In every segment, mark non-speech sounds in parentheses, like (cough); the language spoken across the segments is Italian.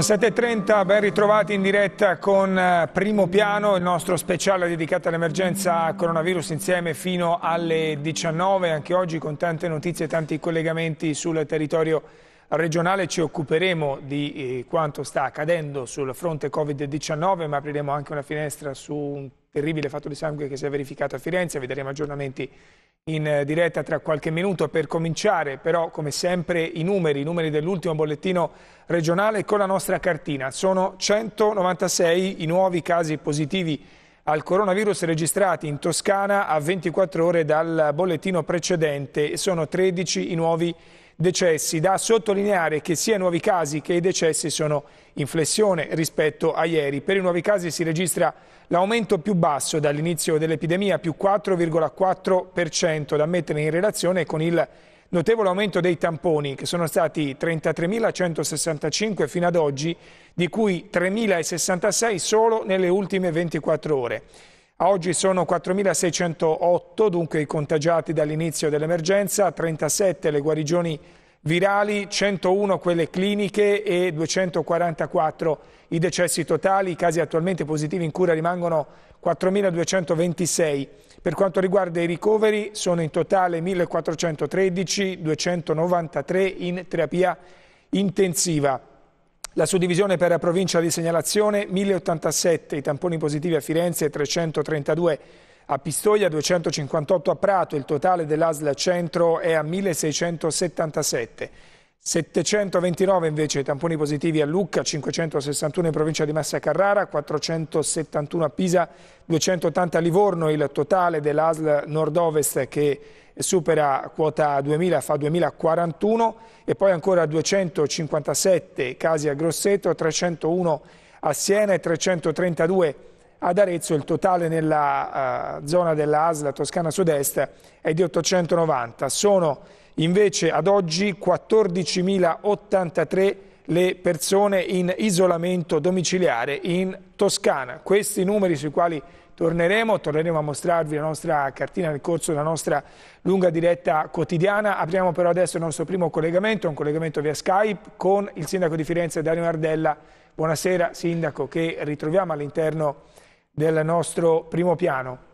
17.30, ben ritrovati in diretta con eh, Primo Piano, il nostro speciale dedicato all'emergenza coronavirus insieme fino alle 19, anche oggi con tante notizie e tanti collegamenti sul territorio regionale. Ci occuperemo di eh, quanto sta accadendo sul fronte Covid-19, ma apriremo anche una finestra su un terribile fatto di sangue che si è verificato a Firenze, vedremo aggiornamenti in eh, diretta tra qualche minuto. Per cominciare però, come sempre, i numeri, i numeri dell'ultimo bollettino regionale con la nostra cartina. Sono 196 i nuovi casi positivi al coronavirus registrati in Toscana a 24 ore dal bollettino precedente e sono 13 i nuovi decessi. Da sottolineare che sia i nuovi casi che i decessi sono in flessione rispetto a ieri. Per i nuovi casi si registra l'aumento più basso dall'inizio dell'epidemia, più 4,4%, da mettere in relazione con il notevole aumento dei tamponi, che sono stati 33.165 fino ad oggi, di cui 3.066 solo nelle ultime 24 ore. A oggi sono 4.608 dunque i contagiati dall'inizio dell'emergenza, 37 le guarigioni virali, 101 quelle cliniche e 244 i decessi totali. I casi attualmente positivi in cura rimangono 4.226. Per quanto riguarda i ricoveri sono in totale 1.413, 293 in terapia intensiva. La suddivisione per provincia di segnalazione 1087 i tamponi positivi a Firenze 332 a Pistoia 258 a Prato, il totale dell'ASL centro è a 1677. 729 invece i tamponi positivi a Lucca, 561 in provincia di Massa Carrara, 471 a Pisa, 280 a Livorno, il totale dell'ASL nord-ovest che supera quota 2000, fa 2041 e poi ancora 257 casi a Grosseto, 301 a Siena e 332 ad Arezzo. Il totale nella uh, zona della ASLA Toscana Sud-Est è di 890. Sono invece ad oggi 14.083 le persone in isolamento domiciliare in Toscana. Questi numeri sui quali torneremo, torneremo a mostrarvi la nostra cartina nel corso della nostra lunga diretta quotidiana. Apriamo però adesso il nostro primo collegamento, un collegamento via Skype con il sindaco di Firenze Dario Ardella. Buonasera sindaco che ritroviamo all'interno del nostro primo piano.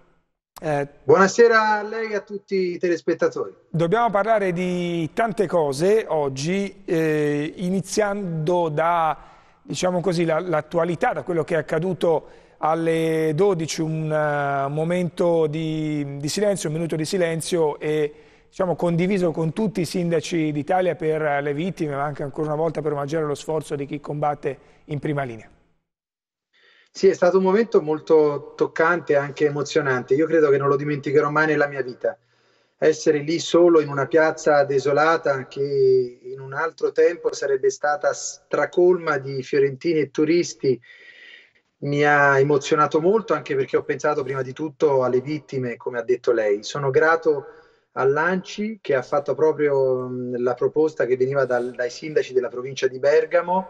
Eh, Buonasera a lei e a tutti i telespettatori. Dobbiamo parlare di tante cose oggi, eh, iniziando da diciamo l'attualità, la, da quello che è accaduto alle 12 un eh, momento di, di, silenzio, un minuto di silenzio e diciamo, condiviso con tutti i sindaci d'Italia per le vittime, ma anche ancora una volta per omaggiare lo sforzo di chi combatte in prima linea. Sì, è stato un momento molto toccante e anche emozionante. Io credo che non lo dimenticherò mai nella mia vita. Essere lì solo in una piazza desolata che in un altro tempo sarebbe stata stracolma di fiorentini e turisti mi ha emozionato molto anche perché ho pensato prima di tutto alle vittime, come ha detto lei. Sono grato a Lanci che ha fatto proprio mm, la proposta che veniva dal, dai sindaci della provincia di Bergamo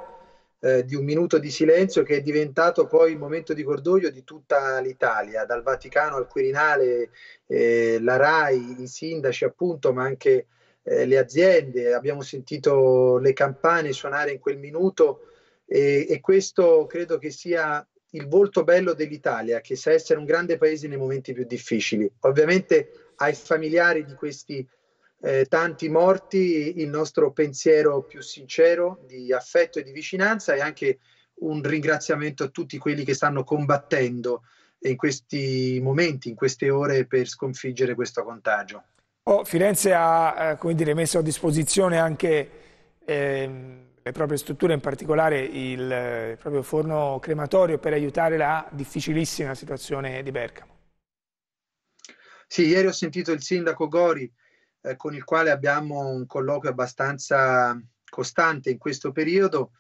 eh, di un minuto di silenzio che è diventato poi il momento di cordoglio di tutta l'Italia, dal Vaticano al Quirinale, eh, la RAI, i sindaci appunto, ma anche eh, le aziende. Abbiamo sentito le campane suonare in quel minuto e, e questo credo che sia il volto bello dell'Italia, che sa essere un grande paese nei momenti più difficili. Ovviamente ai familiari di questi eh, tanti morti il nostro pensiero più sincero di affetto e di vicinanza e anche un ringraziamento a tutti quelli che stanno combattendo in questi momenti, in queste ore per sconfiggere questo contagio. Oh, Firenze ha eh, dire, messo a disposizione anche... Ehm le proprie strutture, in particolare il, proprio forno crematorio per aiutare la difficilissima situazione di Bergamo. Sì, ieri ho sentito il sindaco Gori eh, con il quale abbiamo un colloquio abbastanza costante in questo periodo.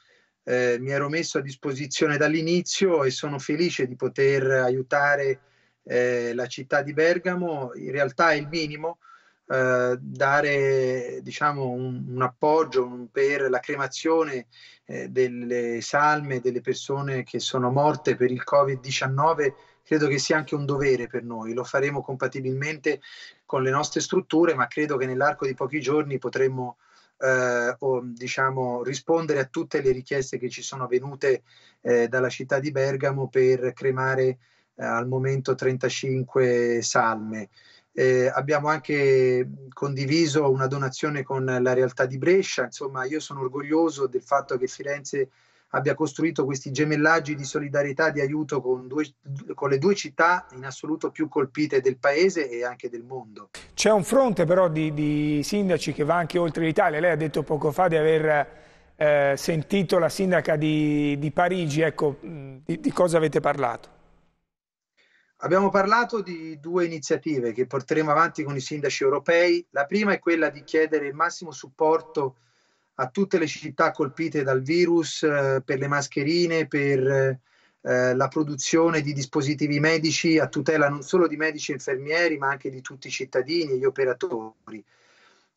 Eh, mi ero messo a disposizione dall'inizio e sono felice di poter aiutare eh, la città di Bergamo. In realtà è il minimo, eh, dare diciamo, un, un appoggio un, per la cremazione eh, delle salme delle persone che sono morte per il Covid-19 credo che sia anche un dovere per noi. Lo faremo compatibilmente con le nostre strutture, ma credo che nell'arco di pochi giorni potremmo eh, o, diciamo, rispondere a tutte le richieste che ci sono venute eh, dalla città di Bergamo per cremare eh, al momento 35 salme. Eh, abbiamo anche condiviso una donazione con la realtà di Brescia, insomma io sono orgoglioso del fatto che Firenze abbia costruito questi gemellaggi di solidarietà, di aiuto con, due, con, le due città in assoluto più colpite del paese e anche del mondo. C'è un fronte però di, di sindaci che va anche oltre l'Italia, lei ha detto poco fa di aver eh, sentito la sindaca di, di Parigi, ecco di, di cosa avete parlato? Abbiamo parlato di due iniziative che porteremo avanti con i sindaci europei. La prima è quella di chiedere il massimo supporto a tutte le città colpite dal virus eh, per le mascherine, per eh, la produzione di dispositivi medici a tutela non solo di medici e infermieri, ma anche di tutti i cittadini e gli operatori.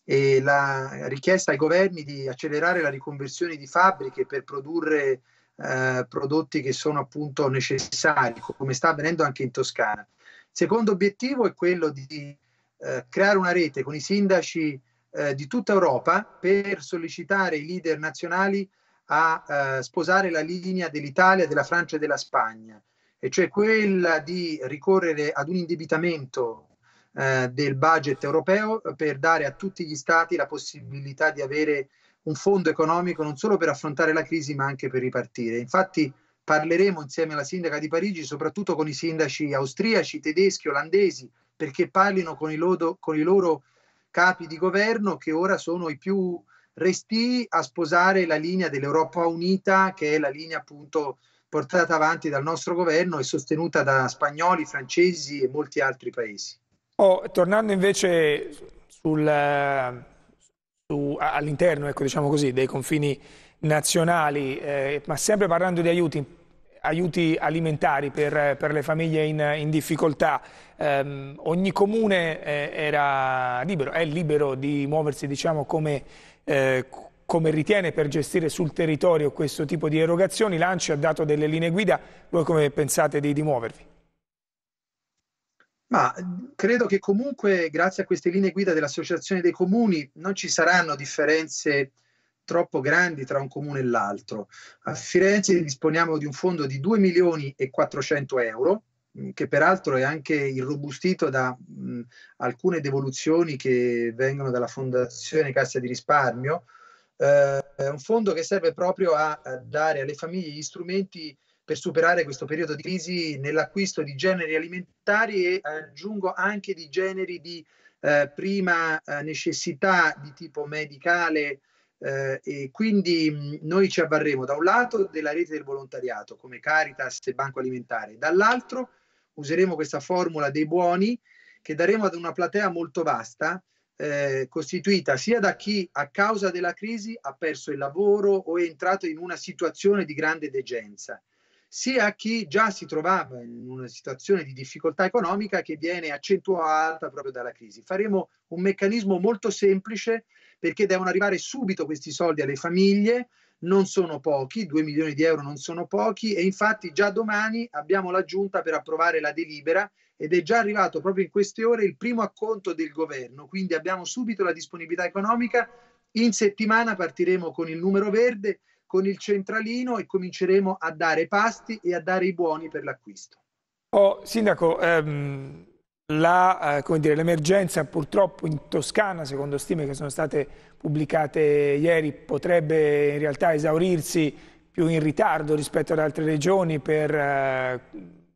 E la richiesta ai governi di accelerare la riconversione di fabbriche per produrre eh, prodotti che sono appunto necessari, come sta avvenendo anche in Toscana. Il secondo obiettivo è quello di eh, creare una rete con i sindaci eh, di tutta Europa per sollecitare i leader nazionali a eh, sposare la linea dell'Italia, della Francia e della Spagna, e cioè quella di ricorrere ad un indebitamento eh, del budget europeo per dare a tutti gli stati la possibilità di avere un fondo economico non solo per affrontare la crisi ma anche per ripartire. Infatti parleremo insieme alla sindaca di Parigi soprattutto con i sindaci austriaci, tedeschi, olandesi, perché parlino con i, loro, con i loro capi di governo che ora sono i più resti a sposare la linea dell'Europa unita, che è la linea appunto portata avanti dal nostro governo e sostenuta da spagnoli, francesi e molti altri paesi. Oh, tornando invece sul, su, all'interno ecco, diciamo così, dei confini nazionali, eh, ma sempre parlando di aiuti, aiuti alimentari per, per, le famiglie in, in difficoltà. Eh, ogni comune eh, era libero, è libero di muoversi diciamo, come, eh, come ritiene per gestire sul territorio questo tipo di erogazioni. L'ANCI ha dato delle linee guida, voi come pensate di, di muovervi? Ma credo che comunque, grazie a queste linee guida dell'Associazione dei Comuni, non ci saranno differenze troppo grandi tra un comune e l'altro. A Firenze disponiamo di un fondo di 2 milioni e 400 euro, mm, che peraltro è anche irrobustito da mh, mm, alcune devoluzioni che vengono dalla Fondazione Cassa di Risparmio. Eh, è un fondo che serve proprio a, a dare alle famiglie gli strumenti per superare questo periodo di crisi nell'acquisto di generi alimentari e aggiungo anche di generi di eh, prima eh, necessità di tipo medicale eh, e quindi mh, mm, noi ci avvarremo da un lato della rete del volontariato come Caritas e Banco Alimentare, dall'altro useremo questa formula dei buoni che daremo ad una platea molto vasta eh, costituita sia da chi a causa della crisi ha perso il lavoro o è entrato in una situazione di grande degenza sia a chi già si trovava in una situazione di difficoltà economica che viene accentuata proprio dalla crisi. Faremo un meccanismo molto semplice perché devono arrivare subito questi soldi alle famiglie, non sono pochi, 2 milioni di euro non sono pochi e infatti già domani abbiamo la giunta per approvare la delibera ed è già arrivato proprio in queste ore il primo acconto del governo, quindi abbiamo subito la disponibilità economica, in settimana partiremo con il numero verde con il centralino e cominceremo a dare pasti e a dare i buoni per l'acquisto. Oh, sindaco, ehm, la, eh, dire, l'emergenza purtroppo in Toscana, secondo stime che sono state pubblicate ieri, potrebbe in realtà esaurirsi più in ritardo rispetto ad altre regioni per eh,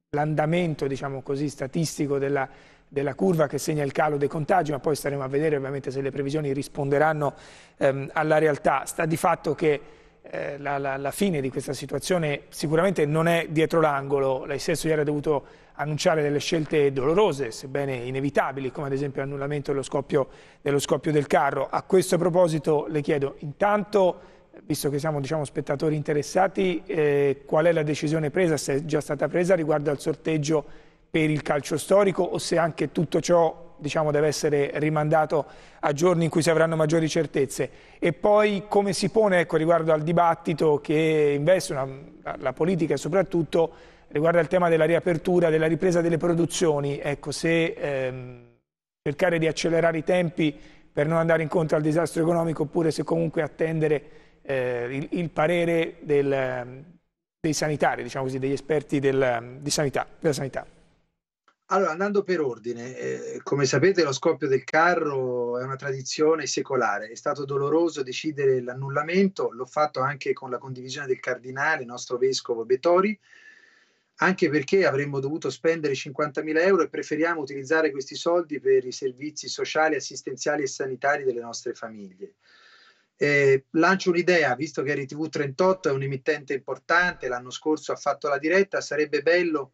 l'andamento diciamo così, statistico della, della, curva che segna il calo dei contagi, ma poi staremo a vedere ovviamente se le previsioni risponderanno ehm, alla realtà. Sta di fatto che eh, la, la, la, fine di questa situazione sicuramente non è dietro l'angolo, lei stesso ieri ha dovuto annunciare delle scelte dolorose, sebbene inevitabili, come ad esempio l'annullamento dello scoppio, dello scoppio del carro. A questo proposito le chiedo intanto visto che siamo diciamo, spettatori interessati, eh, qual è la decisione presa, se è già stata presa riguardo al sorteggio per il calcio storico o se anche tutto ciò diciamo, deve essere rimandato a giorni in cui si avranno maggiori certezze. E poi come si pone ecco, riguardo al dibattito che investe una, la politica e soprattutto riguardo al tema della riapertura, della ripresa delle produzioni, ecco, se ehm, cercare di accelerare i tempi per non andare incontro al disastro economico oppure se comunque attendere eh, il, il, parere del, dei sanitari, diciamo così, degli esperti del, sanità, della sanità. Allora, andando per ordine, eh, come sapete lo scoppio del carro è una tradizione secolare, è stato doloroso decidere l'annullamento, l'ho fatto anche con la condivisione del cardinale, nostro vescovo Betori, anche perché avremmo dovuto spendere 50.000 euro e preferiamo utilizzare questi soldi per i servizi sociali, assistenziali e sanitari delle nostre famiglie. Eh, lancio un'idea, visto che RTV38 è un emittente importante, l'anno scorso ha fatto la diretta, sarebbe bello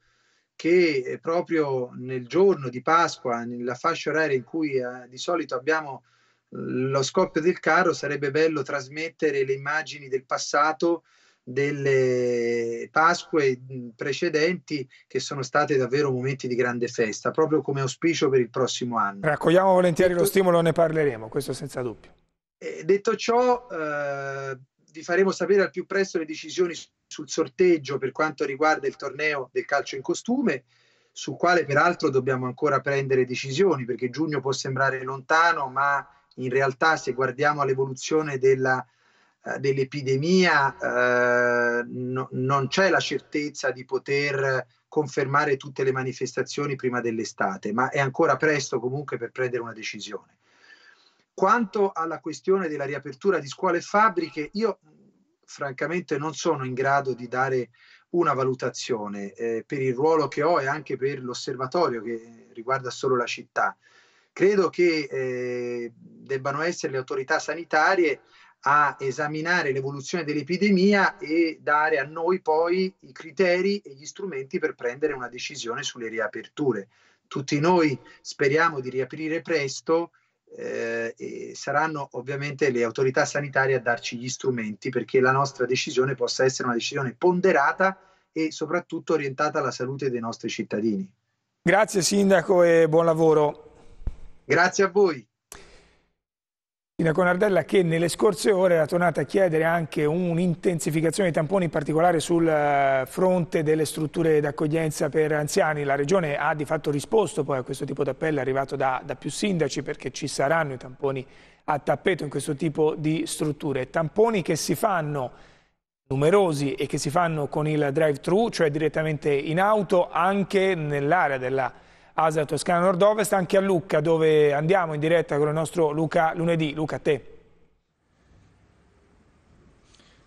che proprio nel giorno di Pasqua, nella fascia oraria in cui eh, di solito abbiamo eh, lo scoppio del carro, sarebbe bello trasmettere le immagini del passato delle Pasque mm, precedenti che sono state davvero momenti di grande festa, proprio come auspicio per il prossimo anno. Raccogliamo volentieri detto, lo stimolo, ne parleremo, questo senza dubbio. Eh, detto ciò, eh, vi faremo sapere al più presto le decisioni sul sorteggio per quanto riguarda il torneo del calcio in costume, sul quale peraltro dobbiamo ancora prendere decisioni, perché giugno può sembrare lontano, ma in realtà se guardiamo all'evoluzione della, uh, dell'epidemia uh, no, non c'è la certezza di poter confermare tutte le manifestazioni prima dell'estate, ma è ancora presto comunque per prendere una decisione. Quanto alla questione della riapertura di scuole e fabbriche, io francamente non sono in grado di dare una valutazione eh, per il ruolo che ho e anche per l'osservatorio che riguarda solo la città. Credo che eh, debbano essere le autorità sanitarie a esaminare l'evoluzione dell'epidemia e dare a noi poi i criteri e gli strumenti per prendere una decisione sulle riaperture. Tutti noi speriamo di riaprire presto, eh, saranno ovviamente le autorità sanitarie a darci gli strumenti perché la nostra decisione possa essere una decisione ponderata e soprattutto orientata alla salute dei nostri cittadini. Grazie Sindaco e buon lavoro. Grazie a voi. Sindaco Nardella che nelle scorse ore era tornata a chiedere anche un'intensificazione dei tamponi in particolare sul eh, fronte delle strutture d'accoglienza per anziani. La Regione ha di fatto risposto poi a questo tipo d'appello appello arrivato da, da, più sindaci perché ci saranno i tamponi a tappeto in questo tipo di strutture. Tamponi che si fanno numerosi e che si fanno con il drive-thru, cioè direttamente in auto anche nell'area della Asia Toscana Nord-Ovest, anche a Lucca dove andiamo in diretta con il nostro Luca lunedì. Luca, a te.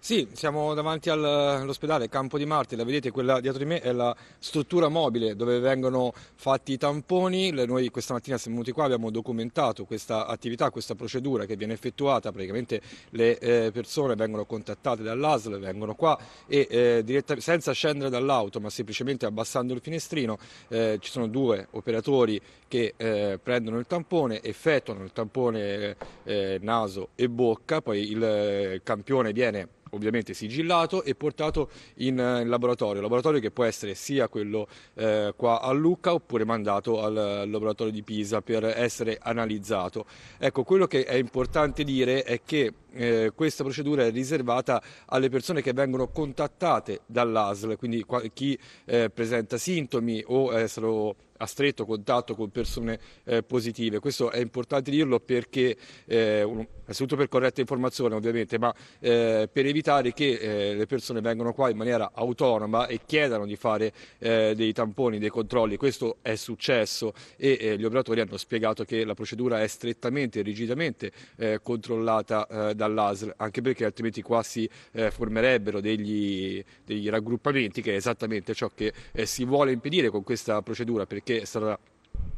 Sì, siamo davanti all'ospedale Campo di Marte, la vedete quella dietro di me è la struttura mobile dove vengono fatti i tamponi, noi questa mattina siamo venuti qua, abbiamo documentato questa attività, questa procedura che viene effettuata, praticamente le eh, persone vengono contattate dall'ASL, vengono qua e eh, senza scendere dall'auto ma semplicemente abbassando il finestrino eh, ci sono due operatori che eh, prendono il tampone, effettuano il tampone eh, naso e bocca, poi il eh, campione viene ovviamente sigillato e portato in, eh, in laboratorio, laboratorio che può essere sia quello eh, qua a Lucca oppure mandato al, al laboratorio di Pisa per essere analizzato. Ecco, quello che è importante dire è che eh, questa procedura è riservata alle persone che vengono contattate dall'ASL, quindi qua, chi eh, presenta sintomi o è eh, stato a stretto contatto con persone eh, positive. Questo è importante dirlo perché, eh, innanzitutto per corretta informazione ovviamente, ma eh, per evitare che eh, le persone vengano qua in maniera autonoma e chiedano di fare eh, dei tamponi, dei controlli. Questo è successo e eh, gli operatori hanno spiegato che la procedura è strettamente e rigidamente eh, controllata dall'ASL, anche perché altrimenti qua si formerebbero degli, degli, raggruppamenti, che è esattamente ciò che si vuole impedire con questa procedura. Perché che stata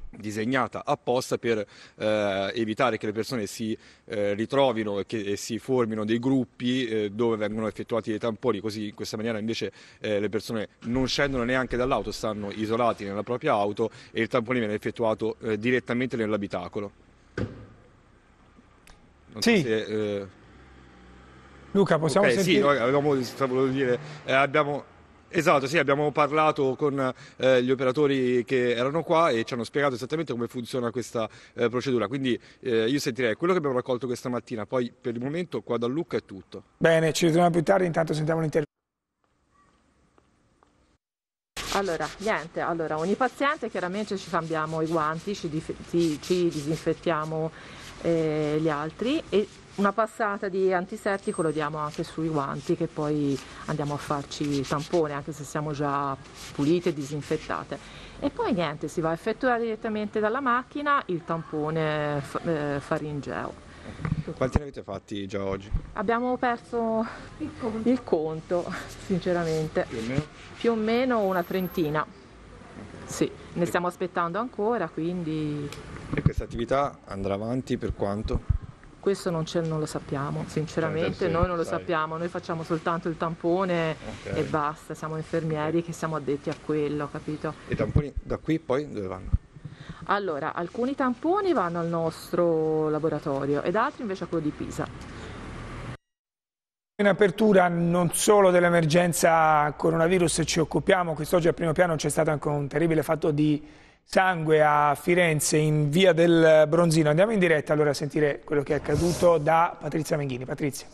disegnata apposta per eh, evitare che le persone si eh, ritrovino e che e si formino dei gruppi eh, dove vengono effettuati dei tamponi, così in questa maniera invece eh, le persone non scendono neanche dall'auto, stanno isolati nella propria auto e il tampone viene effettuato eh, direttamente nell'abitacolo. Non sì. So se, eh, Luca, possiamo okay, sentire? Sì, no, avevamo, dire, abbiamo Esatto, sì, abbiamo parlato con eh, gli operatori che erano qua e ci hanno spiegato esattamente come funziona questa eh, procedura. Quindi eh, io sentirei quello che abbiamo raccolto questa mattina, poi per il momento qua da Lucca è tutto. Bene, ci ritroviamo più tardi, intanto sentiamo l'intervento. Allora, niente, allora ogni paziente chiaramente ci cambiamo i guanti, ci, ci disinfettiamo eh, gli altri e una passata di antisettico lo diamo anche sui guanti che poi andiamo a farci tampone anche se siamo già pulite e disinfettate. E poi niente, si va a effettuare direttamente dalla macchina il tampone eh, faringeo. Quanti ne avete fatti già oggi? Abbiamo perso il conto, il conto sinceramente. Più o meno? Più o meno una trentina. Sì, ne stiamo aspettando ancora, quindi... E questa attività andrà avanti per quanto? questo non, non lo sappiamo, sinceramente senso, cioè, noi non lo sai. sappiamo, noi facciamo soltanto il tampone okay. e basta, siamo infermieri che siamo addetti a quello, capito? E i tamponi da qui poi dove vanno? Allora, alcuni tamponi vanno al nostro laboratorio ed altri invece a quello di Pisa. In apertura non solo dell'emergenza coronavirus ci occupiamo, quest'oggi al primo piano c'è stato anche un terribile fatto di sangue a Firenze in via del Bronzino. Andiamo in diretta allora a sentire quello che è accaduto da Patrizia Menghini. Patrizia.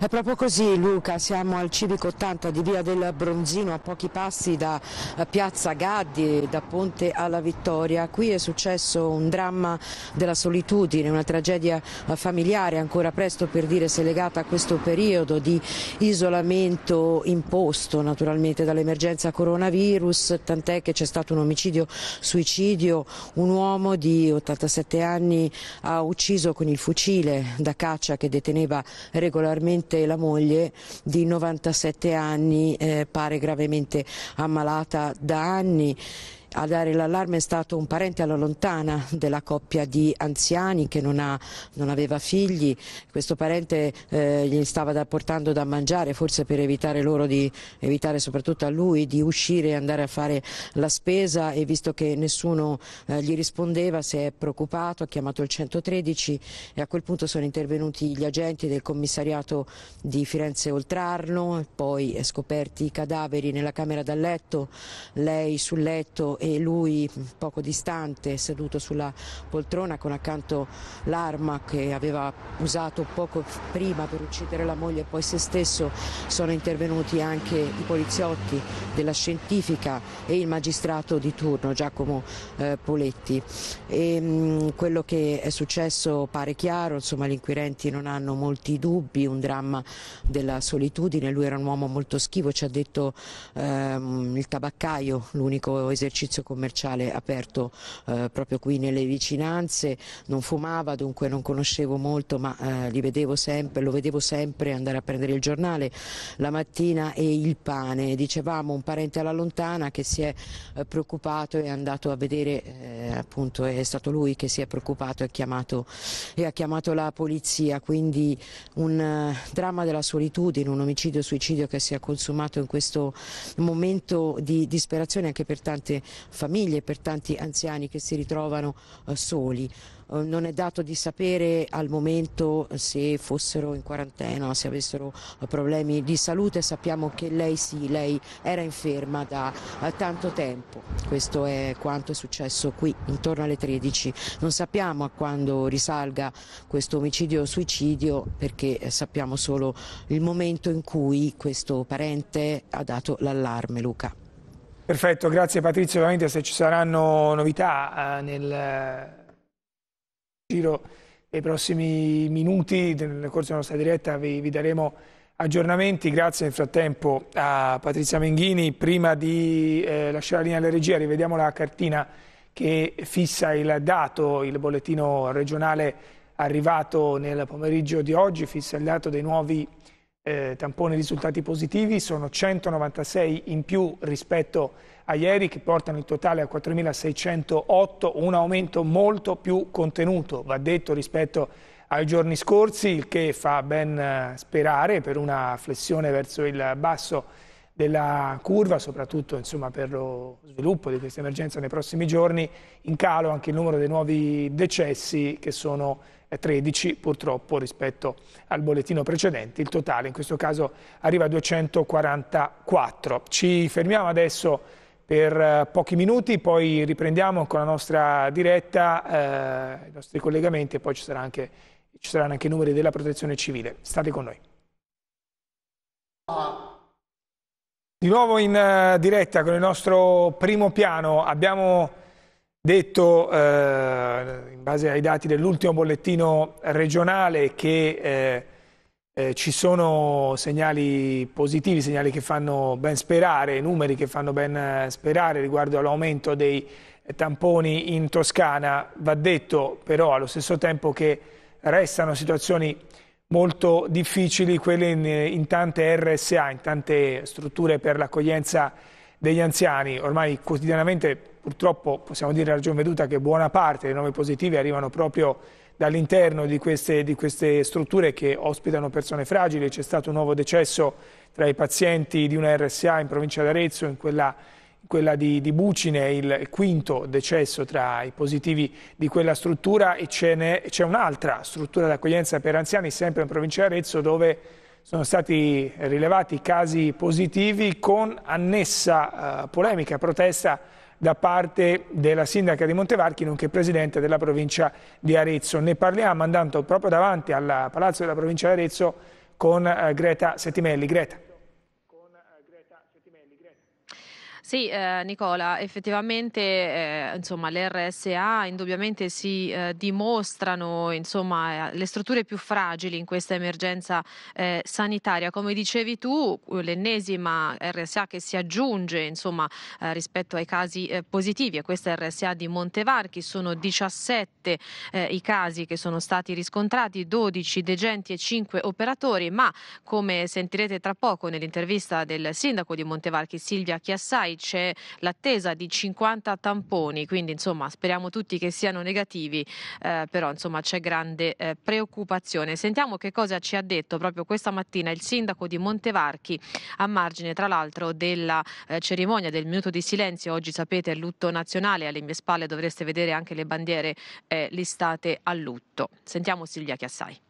È proprio così Luca, siamo al Civico 80 di Via del Bronzino a pochi passi da eh, Piazza Gaddi, da Ponte alla Vittoria. Qui è successo un dramma della solitudine, una tragedia eh, familiare, ancora presto per dire se legata a questo periodo di isolamento imposto naturalmente dall'emergenza coronavirus, tant'è che c'è stato un omicidio suicidio, un uomo di 87 anni ha ucciso con il fucile da caccia che deteneva regolarmente salute la moglie di 97 anni, eh, pare gravemente ammalata da anni. A dare l'allarme è stato un parente alla lontana della coppia di anziani che non, ha, non aveva figli. Questo parente eh, gli stava da, portando da mangiare, forse per evitare loro di evitare soprattutto a lui di uscire e andare a fare la spesa e visto che nessuno eh, gli rispondeva si è preoccupato, ha chiamato il 113 e a quel punto sono intervenuti gli agenti del commissariato di Firenze Oltrarno, poi scoperti i cadaveri nella camera da letto, lei sul letto e lui poco distante, seduto sulla poltrona con accanto l'arma che aveva usato poco prima per uccidere la moglie e poi se stesso, sono intervenuti anche i poliziotti della scientifica e il magistrato di turno Giacomo eh, Poletti. E, ehm, mh, quello che è successo pare chiaro, insomma gli inquirenti non hanno molti dubbi, un dramma della solitudine, lui era un uomo molto schivo, ci ha detto ehm, il tabaccaio, l'unico esercizio esercizio commerciale aperto eh, proprio qui nelle vicinanze, non fumava dunque non conoscevo molto ma eh, vedevo sempre, lo vedevo sempre andare a prendere il giornale la mattina e il pane, dicevamo un parente alla lontana che si è eh, preoccupato e è andato a vedere, eh, appunto è stato lui che si è preoccupato e, chiamato, e ha chiamato la polizia, quindi un eh, dramma della solitudine, un omicidio-suicidio che si è consumato in questo momento di disperazione anche per tante famiglie, per tanti anziani che si ritrovano eh, soli. Eh, non è dato di sapere al momento eh, se fossero in quarantena, se avessero eh, problemi di salute, sappiamo che lei sì, lei era inferma da eh, tanto tempo. Questo è quanto è successo qui intorno alle 13. Non sappiamo a quando risalga questo omicidio o suicidio perché sappiamo solo il momento in cui questo parente ha dato l'allarme, Luca. Perfetto, grazie Patrizio, ovviamente se ci saranno novità eh, nel eh, giro dei prossimi minuti, nel corso della nostra diretta vi, vi daremo aggiornamenti, grazie nel frattempo a Patrizia Menghini, prima di eh, lasciare la linea alla regia rivediamo la cartina che fissa il dato, il bollettino regionale arrivato nel pomeriggio di oggi, fissa il dato dei nuovi eh, tampone risultati positivi, sono 196 in più rispetto a ieri che portano il totale a 4.608, un aumento molto più contenuto, va detto rispetto ai giorni scorsi, il che fa ben eh, sperare per una flessione verso il basso della curva, soprattutto insomma, per lo sviluppo di questa emergenza nei prossimi giorni, in calo anche il numero dei nuovi decessi che sono 13 purtroppo rispetto al bollettino precedente. Il totale in questo caso arriva a 244. Ci fermiamo adesso per eh, pochi minuti, poi riprendiamo con la nostra diretta, eh, i nostri collegamenti e poi ci, anche, ci saranno anche i numeri della protezione civile. State con noi. Di nuovo in eh, diretta con il nostro primo piano abbiamo detto eh, in base ai dati dell'ultimo bollettino regionale che eh, eh, ci sono segnali positivi, segnali che fanno ben sperare, numeri che fanno ben eh, sperare riguardo all'aumento dei tamponi in Toscana, va detto però allo stesso tempo che restano situazioni molto difficili quelle in, in tante RSA, in tante strutture per l'accoglienza degli anziani, ormai quotidianamente purtroppo possiamo dire a ragion veduta che buona parte dei nomi positivi arrivano proprio dall'interno di, di queste, strutture che ospitano persone fragili. C'è stato un nuovo decesso tra i pazienti di una RSA in provincia d'Arezzo, in quella, in quella di, di, Bucine, il quinto decesso tra i positivi di quella struttura e c'è un'altra struttura d'accoglienza per anziani, sempre in provincia d'Arezzo, dove sono stati rilevati casi positivi con annessa eh, polemica, protesta da parte della sindaca di Montevarchi, nonché presidente della provincia di Arezzo. Ne parliamo andando proprio davanti al Palazzo della provincia di Arezzo con eh, Greta Settimelli. Greta. Sì, eh, Nicola, effettivamente eh, insomma, le RSA indubbiamente si eh, dimostrano insomma, eh, le strutture più fragili in questa emergenza eh, sanitaria. Come dicevi tu, l'ennesima RSA che si aggiunge insomma, eh, rispetto ai casi positivi è questa RSA di Montevarchi sono 17 i casi che sono stati riscontrati, 12 degenti e 5 operatori, ma come sentirete tra poco nell'intervista del sindaco di Montevarchi Silvia Chiassai, c'è l'attesa di 50 tamponi, quindi insomma speriamo tutti che siano negativi, eh, però insomma c'è grande eh, preoccupazione. Sentiamo che cosa ci ha detto proprio questa mattina il sindaco di Montevarchi a margine tra l'altro della eh, cerimonia del minuto di silenzio, oggi sapete è lutto nazionale, alle mie spalle dovreste vedere anche le bandiere eh, listate a lutto. Sentiamo Silvia Chiassai.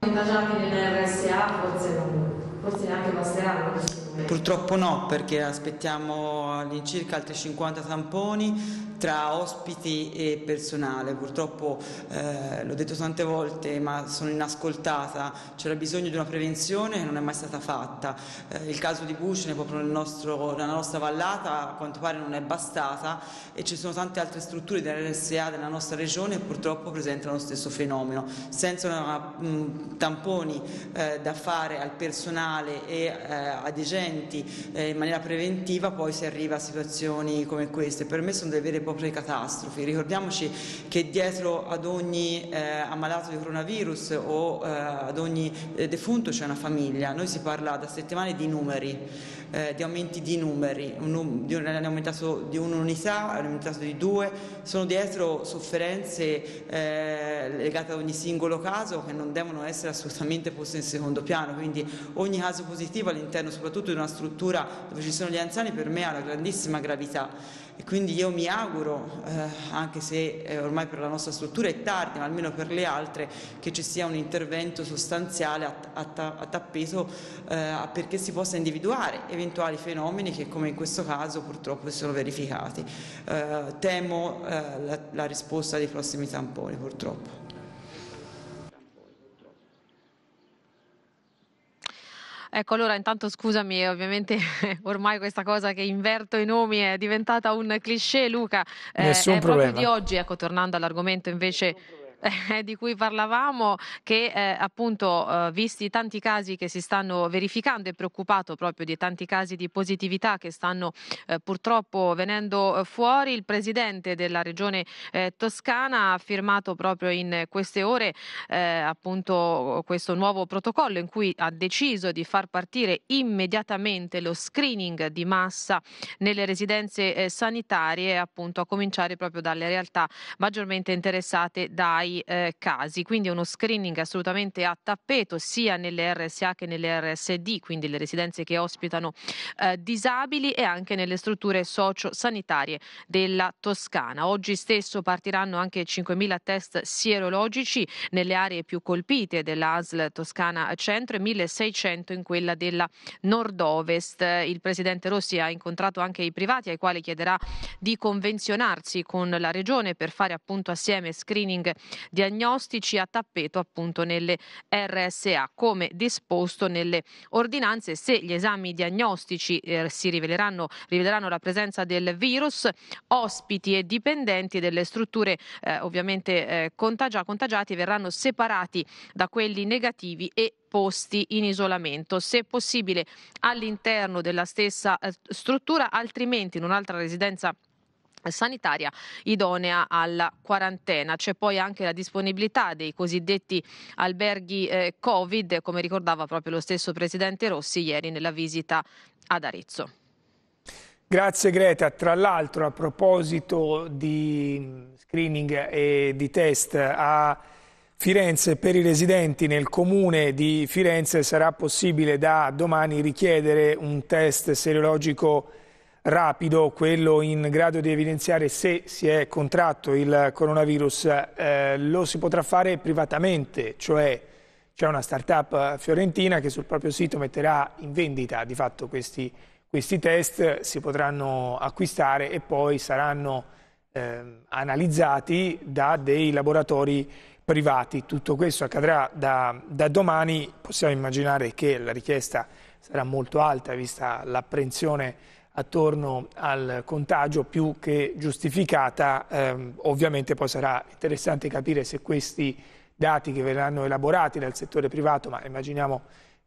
Contagiati nell'RSA forse non forse neanche basteranno. Purtroppo no, perché aspettiamo all'incirca altri 50 tamponi tra ospiti e personale. Purtroppo, eh, l'ho detto tante volte, ma sono inascoltata, c'era bisogno di una prevenzione che non è mai stata fatta. Eh, il caso di Bucine, proprio nel nostro, nella nostra vallata, a quanto pare non è bastata e ci sono tante altre strutture dell'RSA della nostra regione che purtroppo presentano lo stesso fenomeno. Senza una, mh, mm, tamponi eh, da fare al personale, penale e eh, adegenti eh, in maniera preventiva poi si arriva a situazioni come queste. Per me sono delle vere e proprie catastrofi. Ricordiamoci che dietro ad ogni eh, ammalato di coronavirus o eh, ad ogni eh, defunto c'è una famiglia. Noi si parla da settimane di numeri eh, di aumenti di numeri, un, di un, hanno aumentato di un'unità, hanno aumentato di due, sono dietro sofferenze eh, legate ad ogni singolo caso che non devono essere assolutamente poste in secondo piano, quindi ogni caso positivo all'interno soprattutto di una struttura dove ci sono gli anziani per me ha una grandissima gravità quindi io mi auguro, eh, anche se eh, ormai per la nostra struttura è tardi, ma almeno per le altre, che ci sia un intervento sostanziale a, a, a tappeto eh, perché si possa individuare eventuali fenomeni che come in questo caso purtroppo si sono verificati. Eh, temo eh, la, la risposta dei prossimi tamponi purtroppo. Ecco, allora intanto scusami, eh, ovviamente (laughs) ormai questa cosa che inverto i nomi è diventata un cliché, Luca. Eh, Nessun eh, è problema. proprio di oggi, ecco, tornando all'argomento invece eh, di cui parlavamo, che eh, appunto eh, visti tanti casi che si stanno verificando e preoccupato proprio di tanti casi di positività che stanno eh, purtroppo venendo eh, fuori, il presidente della regione eh, toscana ha firmato proprio in queste ore appunto questo nuovo protocollo in cui ha deciso di far partire immediatamente lo screening di massa nelle residenze sanitarie appunto a cominciare proprio dalle realtà maggiormente interessate dai ai eh, casi, quindi uno screening assolutamente a tappeto sia nelle RSA che nelle RSD, quindi le residenze che ospitano eh, disabili e anche nelle strutture socio-sanitarie della Toscana. Oggi stesso partiranno anche 5.000 test sierologici nelle aree più colpite dell'ASL Toscana Centro e 1.600 in quella della Nord-Ovest. Il Presidente Rossi ha incontrato anche i privati ai quali chiederà di convenzionarsi con la Regione per fare appunto assieme screening diagnostici a tappeto appunto nelle RSA, come disposto nelle ordinanze. Se gli esami diagnostici eh, si riveleranno, riveleranno la presenza del virus, ospiti e dipendenti delle strutture eh, ovviamente eh, contagi- contagiati verranno separati da quelli negativi e posti in isolamento, se possibile all'interno della stessa eh, struttura, altrimenti in un'altra residenza sanitaria idonea alla quarantena. C'è poi anche la disponibilità dei cosiddetti alberghi eh, Covid, come ricordava proprio lo stesso Presidente Rossi ieri nella visita ad Arezzo. Grazie Greta. Tra l'altro a proposito di screening e di test a Firenze per i residenti nel comune di Firenze sarà possibile da domani richiedere un test serologico rapido, quello in grado di evidenziare se si è contratto il coronavirus, eh, lo si potrà fare privatamente, cioè c'è una start-up eh, fiorentina che sul proprio sito metterà in vendita di fatto questi, questi test, si potranno acquistare e poi saranno eh, analizzati da dei laboratori privati. Tutto questo accadrà da, da domani, possiamo immaginare che la richiesta sarà molto alta vista l'apprensione attorno al contagio più che giustificata. Eh, ovviamente poi sarà interessante capire se questi dati che verranno elaborati dal settore privato, ma immaginiamo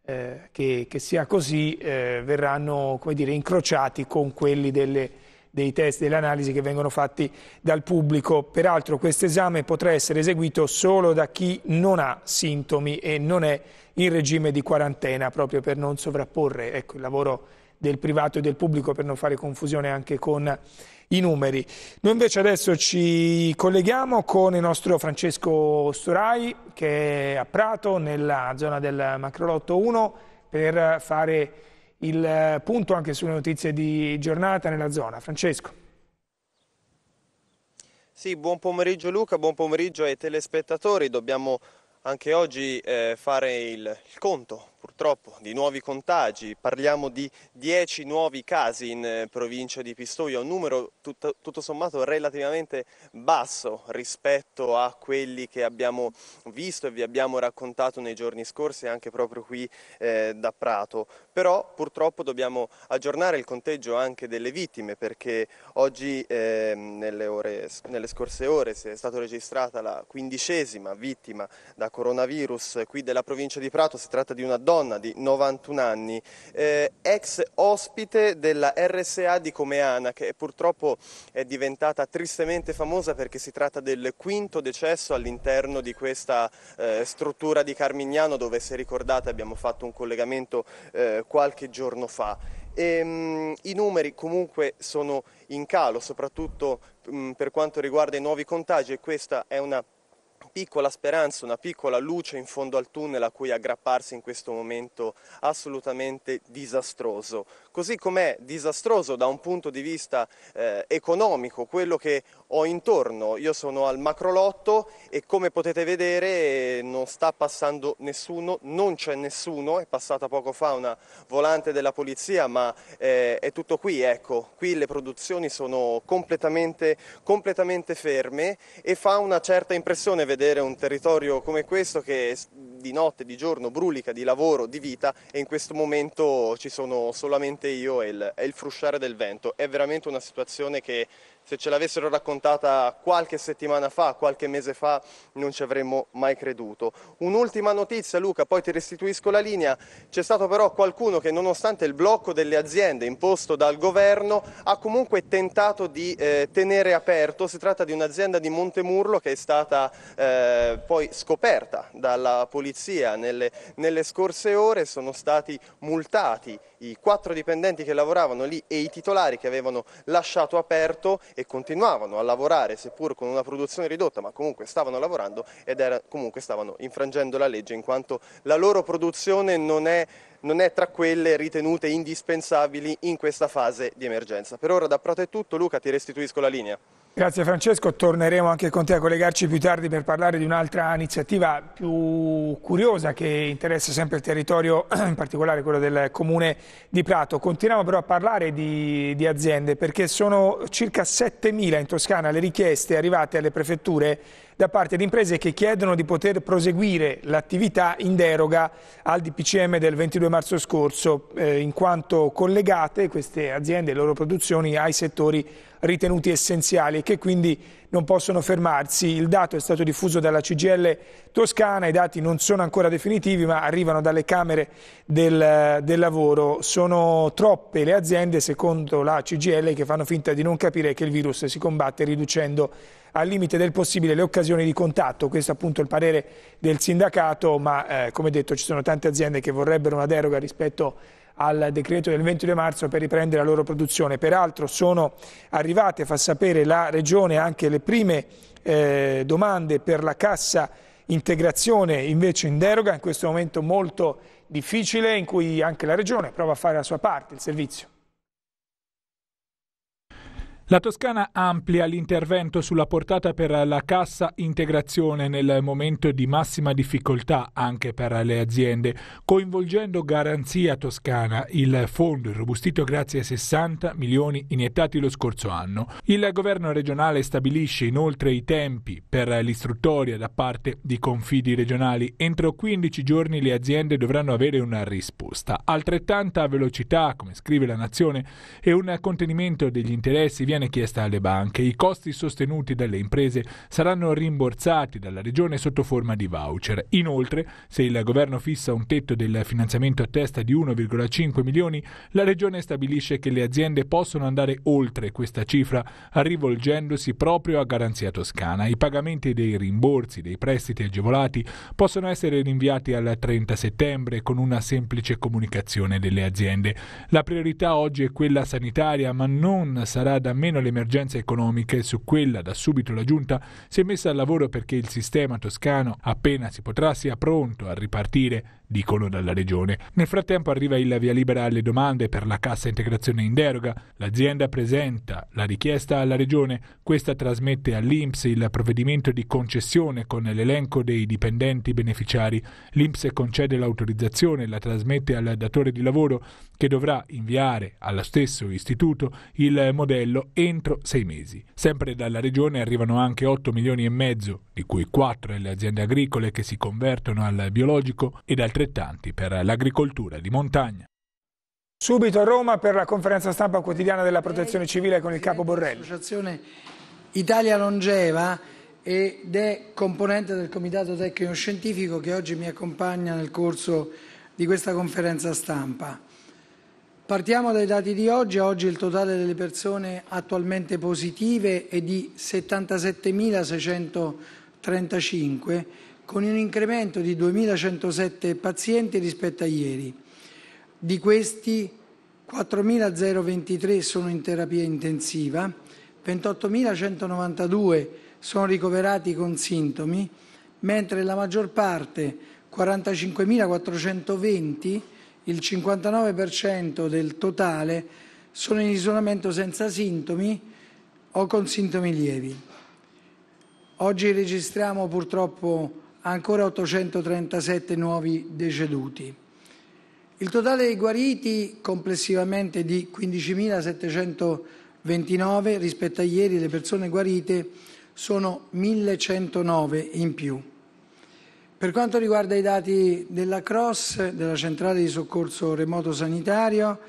eh, che, che, sia così, eh, verranno dire, incrociati con quelli delle, dei test, delle analisi che vengono fatti dal pubblico. Peraltro questo esame potrà essere eseguito solo da chi non ha sintomi e non è in regime di quarantena, proprio per non sovrapporre ecco, il lavoro del privato e del pubblico per non fare confusione anche con i numeri. Noi invece adesso ci colleghiamo con il nostro Francesco Storai che è a Prato nella zona del Macrolotto 1 per fare il punto anche sulle notizie di giornata nella zona. Francesco. Sì, buon pomeriggio Luca, buon pomeriggio ai telespettatori. Dobbiamo anche oggi eh, fare il, il conto purtroppo di nuovi contagi, parliamo di 10 nuovi casi in eh, provincia di Pistoia, un numero tutto, tutto sommato relativamente basso rispetto a quelli che abbiamo visto e vi abbiamo raccontato nei giorni scorsi anche proprio qui eh, da Prato. Però purtroppo dobbiamo aggiornare il conteggio anche delle vittime perché oggi eh, nelle, ore, nelle scorse ore si è stata registrata la quindicesima vittima da coronavirus qui della provincia di Prato, si tratta di una donna donna di 91 anni, eh, ex ospite della RSA di Comeana, che purtroppo è diventata tristemente famosa perché si tratta del quinto decesso all'interno di questa eh, struttura di Carmignano, dove se ricordate abbiamo fatto un collegamento eh, qualche giorno fa. E, ehm, mh, I numeri comunque sono in calo, soprattutto mh, per quanto riguarda i nuovi contagi e questa è una piccola speranza, una piccola luce in fondo al tunnel a cui aggrapparsi in questo momento assolutamente disastroso. Così com'è disastroso da un punto di vista eh, economico quello che ho intorno. Io sono al macrolotto e come potete vedere eh, non sta passando nessuno, non c'è nessuno, è passata poco fa una volante della polizia, ma eh, è tutto qui, ecco, qui le produzioni sono completamente, completamente ferme e fa una certa impressione vedere vedere un territorio come questo che di notte, di giorno brulica di lavoro, di vita e in questo momento ci sono solamente io e il, e il frusciare del vento. È veramente una situazione che se ce l'avessero raccontata qualche settimana fa, qualche mese fa, non ci avremmo mai creduto. Un'ultima notizia, Luca, poi ti restituisco la linea. C'è stato però qualcuno che, nonostante il blocco delle aziende imposto dal governo, ha comunque tentato di eh, tenere aperto. Si tratta di un'azienda di Montemurlo che è stata eh, poi scoperta dalla polizia nelle, nelle scorse ore. Sono stati multati i quattro dipendenti che lavoravano lì e i titolari che avevano lasciato aperto e continuavano a lavorare, seppur con una produzione ridotta, ma comunque stavano lavorando ed era, comunque stavano infrangendo la legge in quanto la loro produzione non è non è tra quelle ritenute indispensabili in questa fase di emergenza. Per ora da Prato è tutto, Luca ti restituisco la linea. Grazie Francesco, torneremo anche con te a collegarci più tardi per parlare di un'altra iniziativa più curiosa che interessa sempre il territorio, (clears throat) in particolare quello del comune di Prato. Continuiamo però a parlare di, di aziende perché sono circa 7.000 in Toscana le richieste arrivate alle prefetture da parte di imprese che chiedono di poter proseguire l'attività in deroga al DPCM del 22 marzo scorso, eh, in quanto collegate queste aziende e le loro produzioni ai settori ritenuti essenziali e che quindi non possono fermarsi. Il dato è stato diffuso dalla CGL Toscana, i dati non sono ancora definitivi ma arrivano dalle Camere del, del lavoro. Sono troppe le aziende, secondo la CGL, che fanno finta di non capire che il virus si combatte riducendo al limite del possibile le occasioni di contatto. Questo è appunto il parere del sindacato, ma eh, come detto ci sono tante aziende che vorrebbero una deroga rispetto al decreto del 22 marzo per riprendere la loro produzione. Peraltro sono arrivate, fa sapere la Regione, anche le prime eh, domande per la cassa integrazione invece in deroga, in questo momento molto difficile in cui anche la Regione prova a fare la sua parte, il servizio. La Toscana amplia l'intervento sulla portata per la cassa integrazione nel momento di massima difficoltà anche per le aziende, coinvolgendo Garanzia Toscana, il fondo robustito grazie ai 60 milioni iniettati lo scorso anno. Il governo regionale stabilisce inoltre i tempi per l'istruttoria da parte di confidi regionali. Entro 15 giorni le aziende dovranno avere una risposta. Altrettanta velocità, come scrive la Nazione, e un contenimento degli interessi viene viene chiesta alle banche. I costi sostenuti dalle imprese saranno rimborsati dalla Regione sotto forma di voucher. Inoltre, se il governo fissa un tetto del finanziamento a testa di 1,5 milioni, la Regione stabilisce che le aziende possono andare oltre questa cifra rivolgendosi proprio a Garanzia Toscana. I pagamenti dei rimborsi dei prestiti agevolati possono essere rinviati al 30 settembre con una semplice comunicazione delle aziende. La priorità oggi è quella sanitaria, ma non sarà da meno meno le emergenze economiche, su quella da subito la giunta si è messa al lavoro perché il sistema toscano appena si potrà sia pronto a ripartire dicono dalla regione. Nel frattempo arriva il via libera alle domande per la cassa integrazione in deroga. L'azienda presenta la richiesta alla regione, questa trasmette all'Inps il provvedimento di concessione con l'elenco dei dipendenti beneficiari. L'Inps concede l'autorizzazione e la trasmette al datore di lavoro che dovrà inviare allo stesso istituto il modello entro sei mesi. Sempre dalla regione arrivano anche 8 milioni e mezzo, di cui 4 alle aziende agricole che si convertono al biologico ed altri altrettanti per l'agricoltura di montagna. Subito a Roma per la conferenza stampa quotidiana della protezione civile con il capo Borrelli. L'associazione Italia Longeva ed è componente del comitato tecnico scientifico che oggi mi accompagna nel corso di questa conferenza stampa. Partiamo dai dati di oggi. Oggi il totale delle persone attualmente positive è di 77.600 35, con un incremento di 2.107 pazienti rispetto a ieri. Di questi 4.023 sono in terapia intensiva, 28.192 sono ricoverati con sintomi, mentre la maggior parte, 45.420, il 59% del totale, sono in isolamento senza sintomi o con sintomi lievi. Oggi registriamo purtroppo ancora 837 nuovi deceduti. Il totale dei guariti complessivamente di 15.729 rispetto a ieri le persone guarite sono 1.109 in più. Per quanto riguarda i dati della CROSS, della centrale di soccorso remoto sanitario,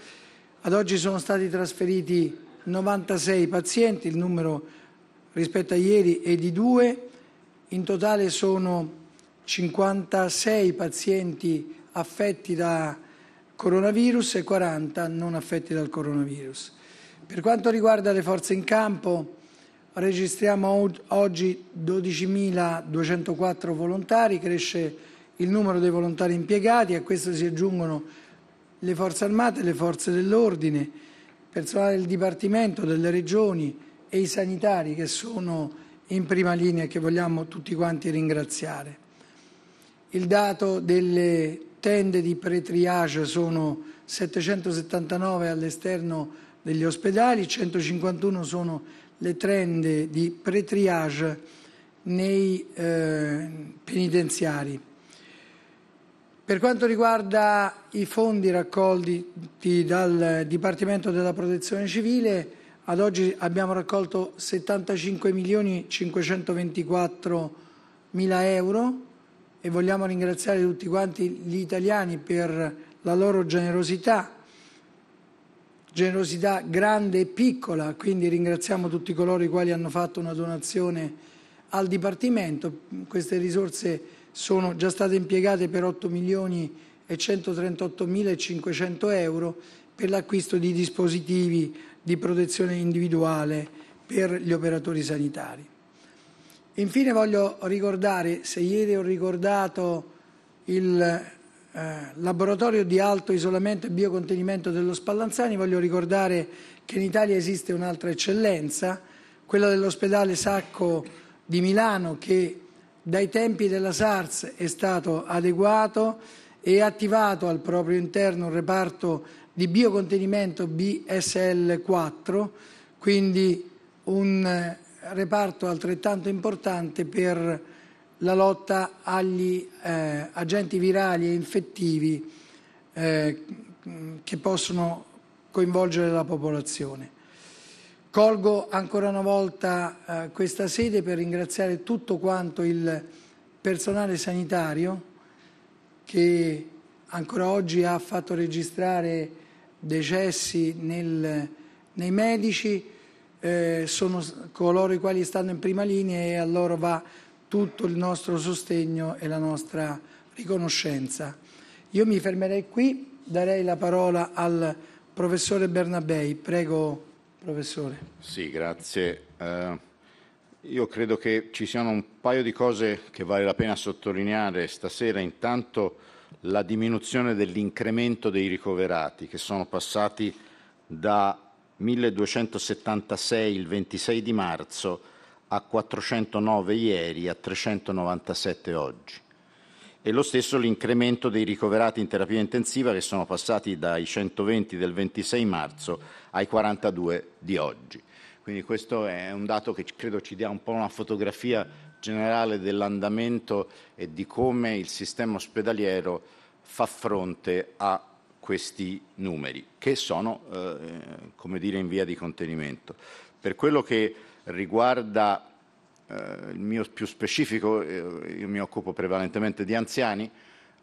ad oggi sono stati trasferiti 96 pazienti, il numero rispetto a ieri è di 2, In totale sono 56 pazienti affetti da coronavirus e 40 non affetti dal coronavirus. Per quanto riguarda le forze in campo, registriamo oggi 12.204 volontari, cresce il numero dei volontari impiegati, a questo si aggiungono le forze armate, le forze dell'ordine, personale del Dipartimento, delle regioni, e i sanitari che sono in prima linea e che vogliamo tutti quanti ringraziare. Il dato delle tende di pretriage sono 779 all'esterno degli ospedali, 151 sono le tende di pretriage nei eh, penitenziari. Per quanto riguarda i fondi raccolti dal Dipartimento della Protezione Civile, ad oggi abbiamo raccolto 75 milioni 524 mila euro e vogliamo ringraziare tutti quanti gli italiani per la loro generosità, generosità grande e piccola, quindi ringraziamo tutti coloro i quali hanno fatto una donazione al Dipartimento. Queste risorse sono già state impiegate per 8 milioni e 138 mila e 500 euro per l'acquisto di dispositivi di protezione individuale per gli operatori sanitari. Infine voglio ricordare, se ieri ho ricordato il eh, laboratorio di alto isolamento e biocontenimento dello Spallanzani, voglio ricordare che in Italia esiste un'altra eccellenza, quella dell'ospedale Sacco di Milano che dai tempi della SARS è stato adeguato e attivato al proprio interno un reparto di biocontenimento BSL4, quindi un eh, reparto altrettanto importante per la lotta agli eh, agenti virali e infettivi eh, che possono coinvolgere la popolazione. Colgo ancora una volta eh, questa sede per ringraziare tutto quanto il personale sanitario che ancora oggi ha fatto registrare decessi nel, nei medici, eh, sono coloro i quali stanno in prima linea e a loro va tutto il nostro sostegno e la nostra riconoscenza. Io mi fermerei qui, darei la parola al professore Bernabei. Prego, professore. Sì, grazie. Uh... Io credo che ci siano un paio di cose che vale la pena sottolineare stasera. Intanto la diminuzione dell'incremento dei ricoverati che sono passati da 1276 il 26 di marzo a 409 ieri a 397 oggi. E lo stesso l'incremento dei ricoverati in terapia intensiva che sono passati dai 120 del 26 marzo ai 42 di oggi. Quindi questo è un dato che credo ci dia un po' una fotografia generale dell'andamento e di come il sistema ospedaliero fa fronte a questi numeri che sono eh, come dire in via di contenimento. Per quello che riguarda eh, il mio più specifico, eh, io mi occupo prevalentemente di anziani,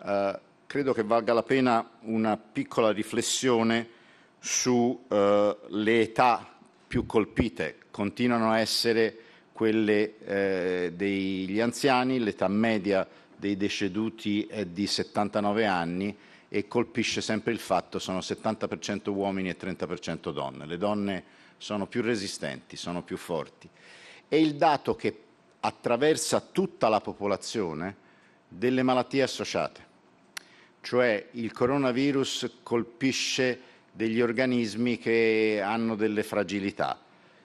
eh, credo che valga la pena una piccola riflessione sulle eh, età più colpite continuano a essere quelle eh, degli anziani, l'età media dei deceduti è di 79 anni e colpisce sempre il fatto sono 70% uomini e 30% donne. Le donne sono più resistenti, sono più forti. E il dato che attraversa tutta la popolazione delle malattie associate, cioè il coronavirus colpisce degli organismi che hanno delle fragilità.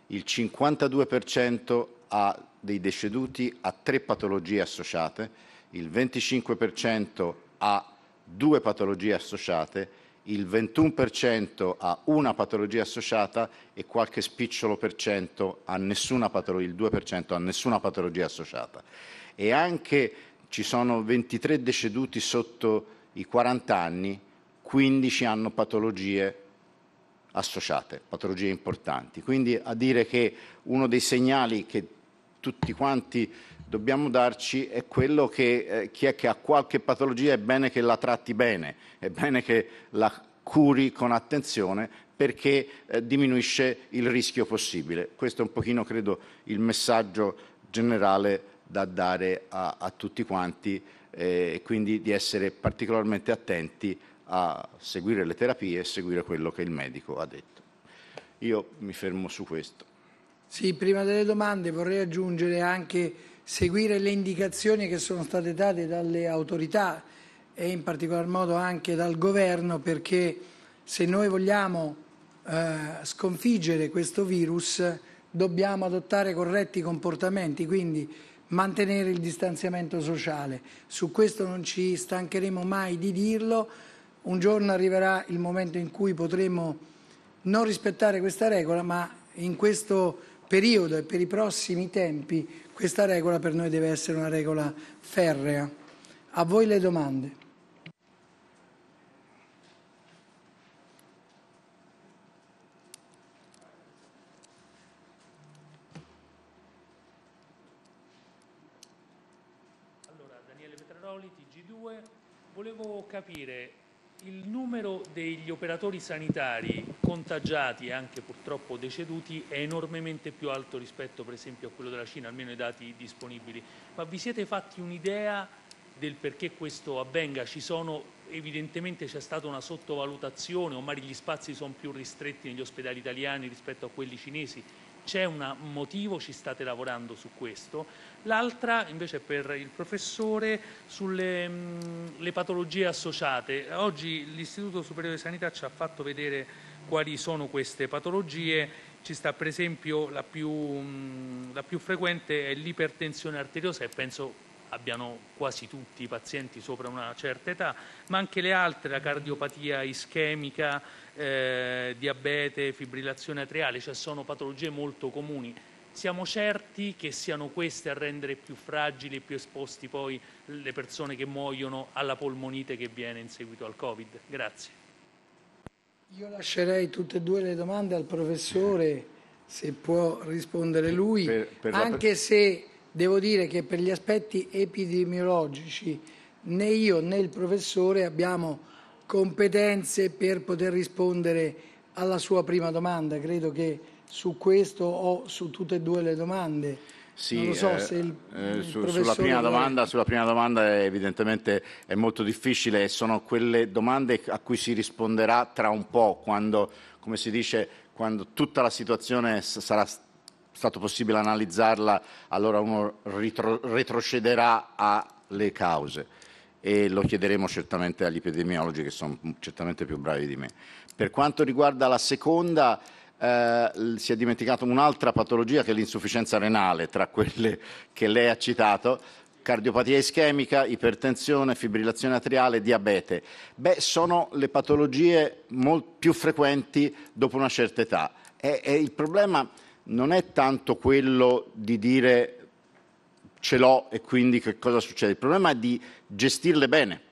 Il 52% ha dei deceduti ha tre patologie associate, il 25% ha due patologie associate, il 21% ha una patologia associata e qualche spicciolo per cento ha nessuna patologia, il 2% ha nessuna patologia associata. E anche ci sono 23 deceduti sotto i 40 anni, 15 hanno patologie associate, patologie importanti. Quindi a dire che uno dei segnali che tutti quanti dobbiamo darci è quello che eh, chi è che ha qualche patologia è bene che la tratti bene, è bene che la curi con attenzione perché eh, diminuisce il rischio possibile. Questo è un pochino, credo, il messaggio generale da dare a, a tutti quanti eh, e quindi di essere particolarmente attenti a seguire le terapie e seguire quello che il medico ha detto. Io mi fermo su questo. Sì, prima delle domande vorrei aggiungere anche seguire le indicazioni che sono state date dalle autorità e in particolar modo anche dal governo perché se noi vogliamo eh, sconfiggere questo virus dobbiamo adottare corretti comportamenti, quindi mantenere il distanziamento sociale. Su questo non ci stancheremo mai di dirlo un giorno arriverà il momento in cui potremo non rispettare questa regola, ma in questo periodo e per i prossimi tempi questa regola per noi deve essere una regola ferrea. A voi le domande. Allora, Daniele Petraroli, TG2. Volevo capire il numero degli operatori sanitari contagiati e anche purtroppo deceduti è enormemente più alto rispetto per esempio a quello della Cina, almeno i dati disponibili. Ma vi siete fatti un'idea del perché questo avvenga? Sono, evidentemente c'è stata una sottovalutazione, o magari gli spazi sono più ristretti negli ospedali italiani rispetto a quelli cinesi c'è un motivo, ci state lavorando su questo. L'altra invece è per il professore sulle mh, mm, patologie associate. Oggi l'Istituto Superiore di Sanità ci ha fatto vedere quali sono queste patologie. Ci sta per esempio la più, mh, mm, la più frequente è l'ipertensione arteriosa e penso abbiano quasi tutti i pazienti sopra una certa età, ma anche le altre, la cardiopatia ischemica, eh, diabete, fibrillazione atriale, cioè sono patologie molto comuni. Siamo certi che siano queste a rendere più fragili e più esposti poi le persone che muoiono alla polmonite che viene in seguito al Covid? Grazie. Io lascerei tutte e due le domande al professore, se può rispondere lui, per, per anche la... se devo dire che per gli aspetti epidemiologici né io né il professore abbiamo competenze per poter rispondere alla sua prima domanda. Credo che su questo o su tutte e due le domande. Sì, so, eh, il, eh, su, sulla, prima domanda, sulla, prima domanda, evidentemente è molto difficile e sono quelle domande a cui si risponderà tra un po', quando, come si dice, quando tutta la situazione sarà stato possibile analizzarla, allora uno ritro, retrocederà alle cause e lo chiederemo certamente agli epidemiologi che sono certamente più bravi di me. Per quanto riguarda la seconda, eh, si è dimenticato un'altra patologia che è l'insufficienza renale, tra quelle che lei ha citato, cardiopatia ischemica, ipertensione, fibrillazione atriale, diabete. Beh, sono le patologie più frequenti dopo una certa età. E, e il problema non è tanto quello di dire ce l'ho e quindi che cosa succede? Il problema è di gestirle bene.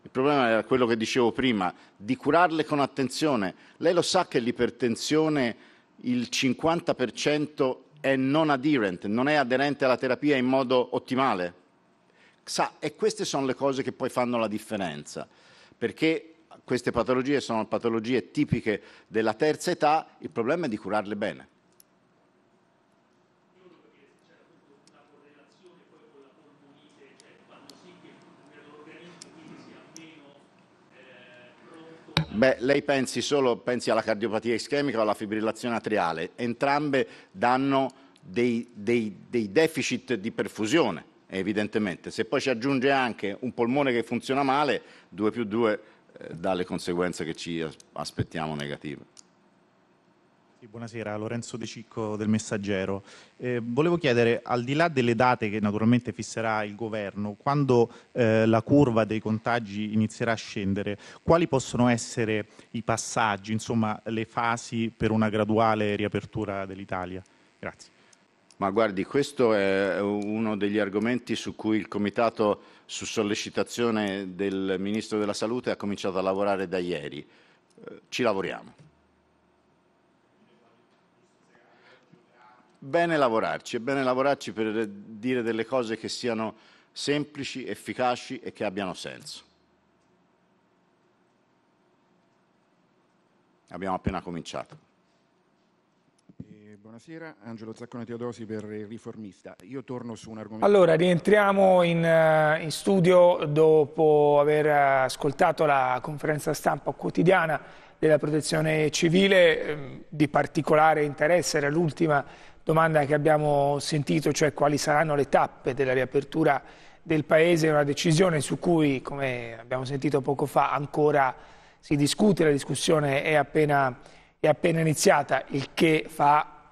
Il problema era quello che dicevo prima, di curarle con attenzione. Lei lo sa che l'ipertensione il 50% è non aderent, non è aderente alla terapia in modo ottimale. Sa, e queste sono le cose che poi fanno la differenza, perché queste patologie sono patologie tipiche della terza età, il problema è di curarle bene. Beh, lei pensi solo pensi alla cardiopatia ischemica o alla fibrillazione atriale, entrambe danno dei, dei, dei deficit di perfusione, evidentemente. Se poi ci aggiunge anche un polmone che funziona male, 2 più 2 eh, dà le conseguenze che ci aspettiamo negative buonasera. Lorenzo De Cicco del Messaggero. Eh, volevo chiedere, al di là delle date che naturalmente fisserà il governo, quando eh, la curva dei contagi inizierà a scendere, quali possono essere i passaggi, insomma le fasi per una graduale riapertura dell'Italia? Grazie. Ma guardi, questo è uno degli argomenti su cui il Comitato, su sollecitazione del Ministro della Salute, ha cominciato a lavorare da ieri. Eh, ci lavoriamo. bene lavorarci, è bene lavorarci per dire delle cose che siano semplici, efficaci e che abbiano senso. Abbiamo appena cominciato. Eh, buonasera, Angelo Zaccone Teodosi per il Riformista. Io torno su un argomento. Allora, rientriamo in, eh, in studio dopo aver ascoltato la conferenza stampa quotidiana della protezione civile ehm, di particolare interesse, era l'ultima domanda che abbiamo sentito, cioè quali saranno le tappe della riapertura del Paese, è una decisione su cui, come abbiamo sentito poco fa, ancora si discute, la discussione è appena, è appena iniziata, il che fa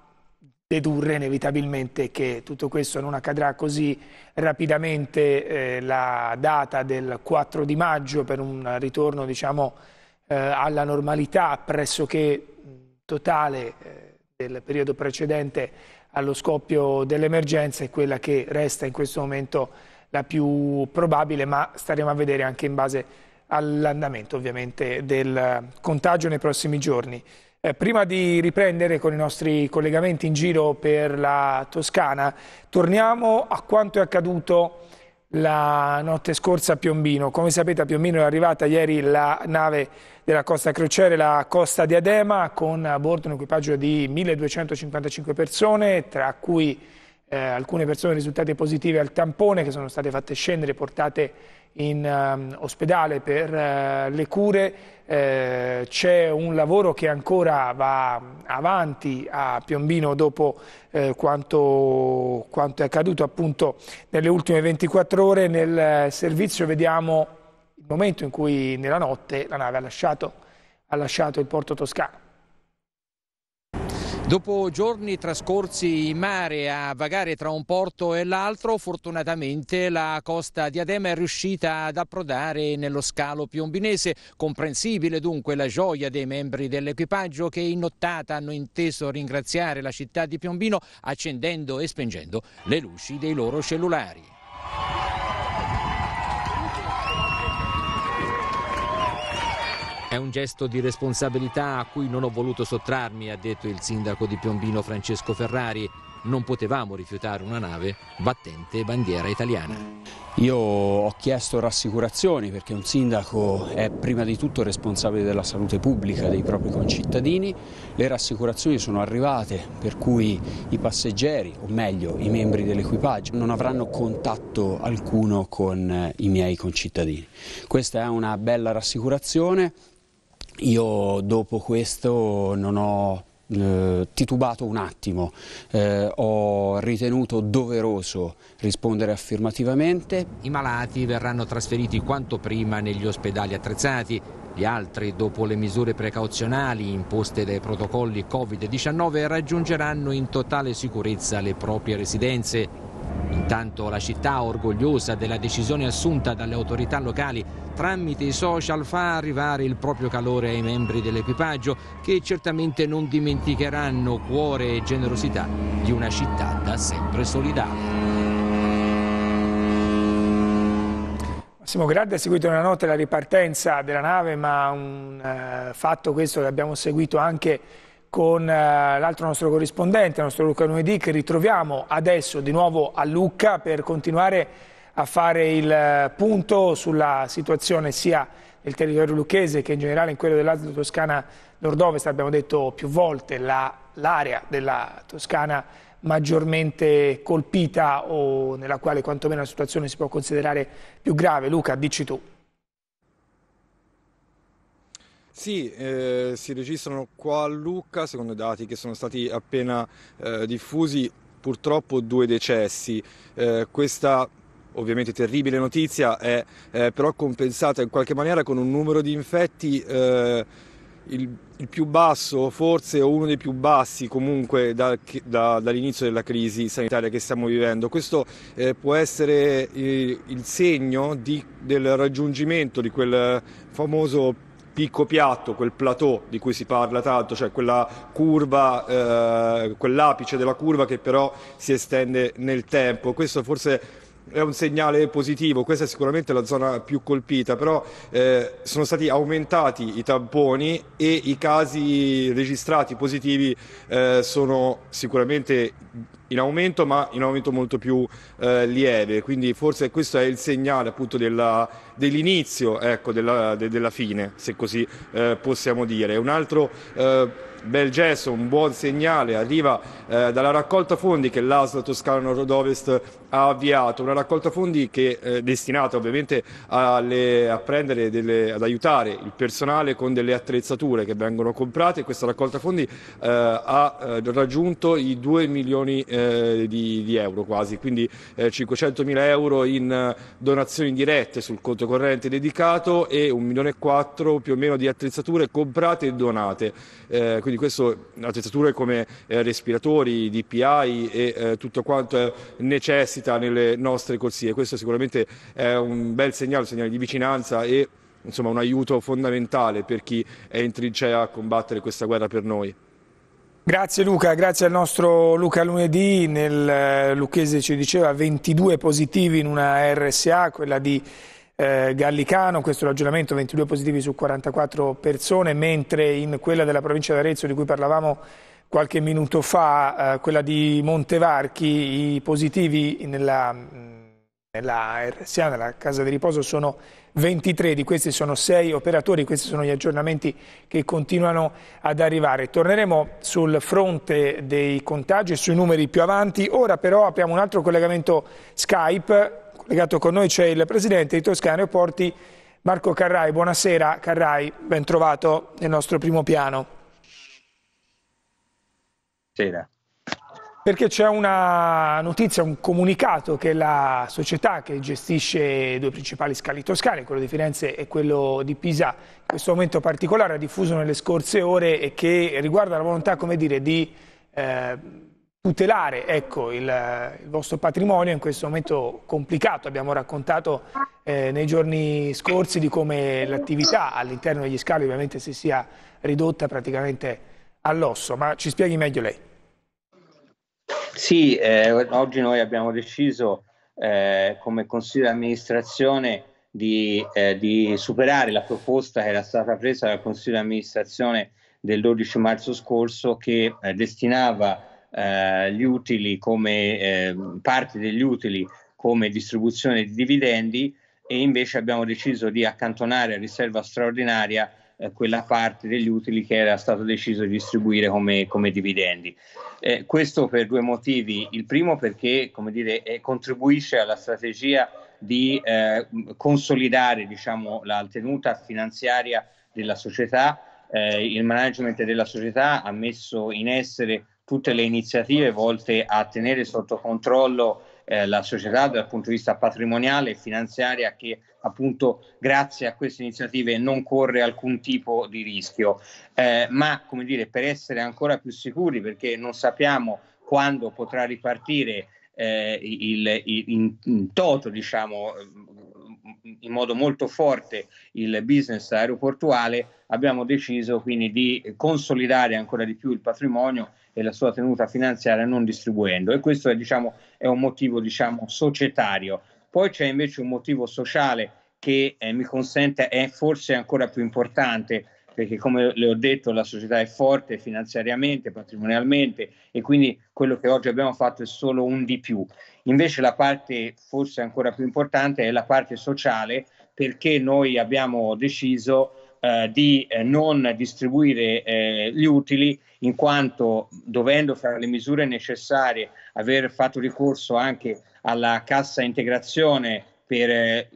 dedurre inevitabilmente che tutto questo non accadrà così rapidamente eh, la data del 4 di maggio per un ritorno diciamo, eh, alla normalità pressoché totale eh, del periodo precedente allo scoppio dell'emergenza è quella che resta in questo momento la più probabile, ma staremo a vedere anche in base all'andamento ovviamente del contagio nei prossimi giorni. Eh, prima di riprendere con i nostri collegamenti in giro per la Toscana, torniamo a quanto è accaduto la notte scorsa a Piombino. Come sapete a Piombino è arrivata ieri la nave della Costa Crociere, la Costa Diadema, con a bordo un equipaggio di 1255 persone, tra cui eh, alcune persone risultate positive al tampone che sono state fatte scendere e portate in um, ospedale per uh, le cure. Eh, C'è un lavoro che ancora va avanti a Piombino dopo eh, quanto, quanto, è accaduto appunto nelle ultime 24 ore. Nel eh, servizio vediamo il momento in cui nella notte la nave ha lasciato, ha lasciato il porto toscano. Dopo giorni trascorsi in mare a vagare tra un porto e l'altro, fortunatamente la costa di Adema è riuscita ad approdare nello scalo piombinese. Comprensibile dunque la gioia dei membri dell'equipaggio che in nottata hanno inteso ringraziare la città di Piombino accendendo e spengendo le luci dei loro cellulari. È un gesto di responsabilità a cui non ho voluto sottrarmi, ha detto il sindaco di Piombino Francesco Ferrari. Non potevamo rifiutare una nave battente bandiera italiana. Io ho chiesto rassicurazioni perché un sindaco è prima di tutto responsabile della salute pubblica dei propri concittadini, le rassicurazioni sono arrivate per cui i passeggeri, o meglio i membri dell'equipaggio, non avranno contatto alcuno con eh, i miei concittadini. Questa è una bella rassicurazione io dopo questo non ho eh, titubato un attimo, eh, ho ritenuto doveroso rispondere affermativamente. I malati verranno trasferiti quanto prima negli ospedali attrezzati, gli altri, dopo le misure precauzionali imposte dai protocolli Covid-19, raggiungeranno in totale sicurezza le proprie residenze. Intanto la città, orgogliosa della decisione assunta dalle autorità locali, tramite i social fa arrivare il proprio calore ai membri dell'equipaggio che certamente non dimenticheranno cuore e generosità di una città da sempre solidale. Massimo Grande ha seguito una notte la ripartenza della nave, ma un eh, fatto questo che abbiamo seguito anche con eh, l'altro nostro corrispondente, il nostro Luca Lunedì, che ritroviamo adesso di nuovo a Lucca per continuare a fare il eh, punto sulla situazione sia nel territorio lucchese che in generale in quello dell'Alto Toscana Nord-Ovest, abbiamo detto più volte, l'area della Toscana maggiormente colpita o nella quale quantomeno la situazione si può considerare più grave. Luca, dici tu. Sì, eh, si registrano qua a Lucca, secondo i dati che sono stati appena eh, diffusi, purtroppo due decessi. Eh, questa ovviamente terribile notizia è eh, però compensata in qualche maniera con un numero di infetti eh, il, il, più basso, forse o uno dei più bassi comunque da, da, dall'inizio della crisi sanitaria che stiamo vivendo. Questo eh, può essere eh, il segno di, del raggiungimento di quel famoso picco piatto, quel plateau di cui si parla tanto, cioè quella curva, eh, quell'apice della curva che però si estende nel tempo. Questo forse è un segnale positivo, questa è sicuramente la zona più colpita, però eh, sono stati aumentati i tamponi e i casi registrati positivi eh, sono sicuramente in aumento ma in aumento molto più eh, lieve, quindi forse questo è il segnale appunto della, dell'inizio ecco, della, de, della, fine, se così eh, possiamo dire. Un altro eh, bel gesto, un buon segnale, arriva eh, dalla raccolta fondi che l'ASL Toscana Nord-Ovest ha avviato, una raccolta fondi che è eh, destinata ovviamente alle, a prendere delle, ad aiutare il personale con delle attrezzature che vengono comprate questa raccolta fondi eh, ha eh, raggiunto i 2 milioni eh, di, di, euro quasi, quindi 500 mila euro in donazioni dirette sul conto corrente dedicato e 1 milione e 4 più o meno di attrezzature comprate e donate. quindi di questo attrezzature come eh, respiratori, DPI e eh, tutto quanto eh, necessita nelle nostre corsie. Questo sicuramente è un bel segnale, un segnale di vicinanza e insomma, un aiuto fondamentale per chi è in trincea a combattere questa guerra per noi. Grazie Luca, grazie al nostro Luca lunedì, nel eh, Lucchese ci diceva 22 positivi in una RSA, quella di eh, Gallicano, questo ragionamento 22 positivi su 44 persone, mentre in quella della provincia d'Arezzo di cui parlavamo qualche minuto fa, eh, quella di Montevarchi, i positivi nella, nella RSA, nella casa di riposo, sono 23, di questi sono 6 operatori, questi sono gli aggiornamenti che continuano ad arrivare. Torneremo sul fronte dei contagi e sui numeri più avanti, ora però apriamo un altro collegamento Skype Legato con noi c'è il presidente di Toscana e Porti, Marco Carrai. Buonasera Carrai, ben trovato nel nostro primo piano. Buonasera. Perché c'è una notizia, un comunicato che la società che gestisce i due principali scali toscani, quello di Firenze e quello di Pisa, in questo momento particolare ha diffuso nelle scorse ore e che riguarda la volontà, come dire, di eh, tutelare ecco, il, il, vostro patrimonio in questo momento complicato. Abbiamo raccontato eh, nei giorni scorsi di come l'attività all'interno degli scali ovviamente si sia ridotta praticamente all'osso, ma ci spieghi meglio lei. Sì, eh, oggi noi abbiamo deciso eh, come Consiglio di amministrazione di, eh, di superare la proposta che era stata presa dal Consiglio di amministrazione del 12 marzo scorso che eh, destinava eh, gli utili come eh, parte degli utili come distribuzione di dividendi e invece abbiamo deciso di accantonare a riserva straordinaria eh, quella parte degli utili che era stato deciso di distribuire come, come dividendi. Eh, questo per due motivi. Il primo perché come dire, eh, contribuisce alla strategia di eh, consolidare diciamo, la tenuta finanziaria della società. il management della società ha messo in essere tutte le iniziative volte a tenere sotto controllo eh, la società dal punto di vista patrimoniale e finanziaria che appunto grazie a queste iniziative non corre alcun tipo di rischio. Eh, ma come dire, per essere ancora più sicuri, perché non sappiamo quando potrà ripartire eh, il, il, in, in toto, diciamo, in modo molto forte il business aeroportuale, abbiamo deciso quindi di consolidare ancora di più il patrimonio e la sua tenuta finanziaria non distribuendo e questo è, diciamo, è un motivo diciamo, societario. Poi c'è invece un motivo sociale che eh, mi consente è forse ancora più importante perché come le ho detto la società è forte finanziariamente, patrimonialmente e quindi quello che oggi abbiamo fatto è solo un di più. Invece la parte forse ancora più importante è la parte sociale perché noi abbiamo deciso eh, di eh, non distribuire eh, gli utili in quanto dovendo fra le misure necessarie aver fatto ricorso anche alla cassa integrazione per eh,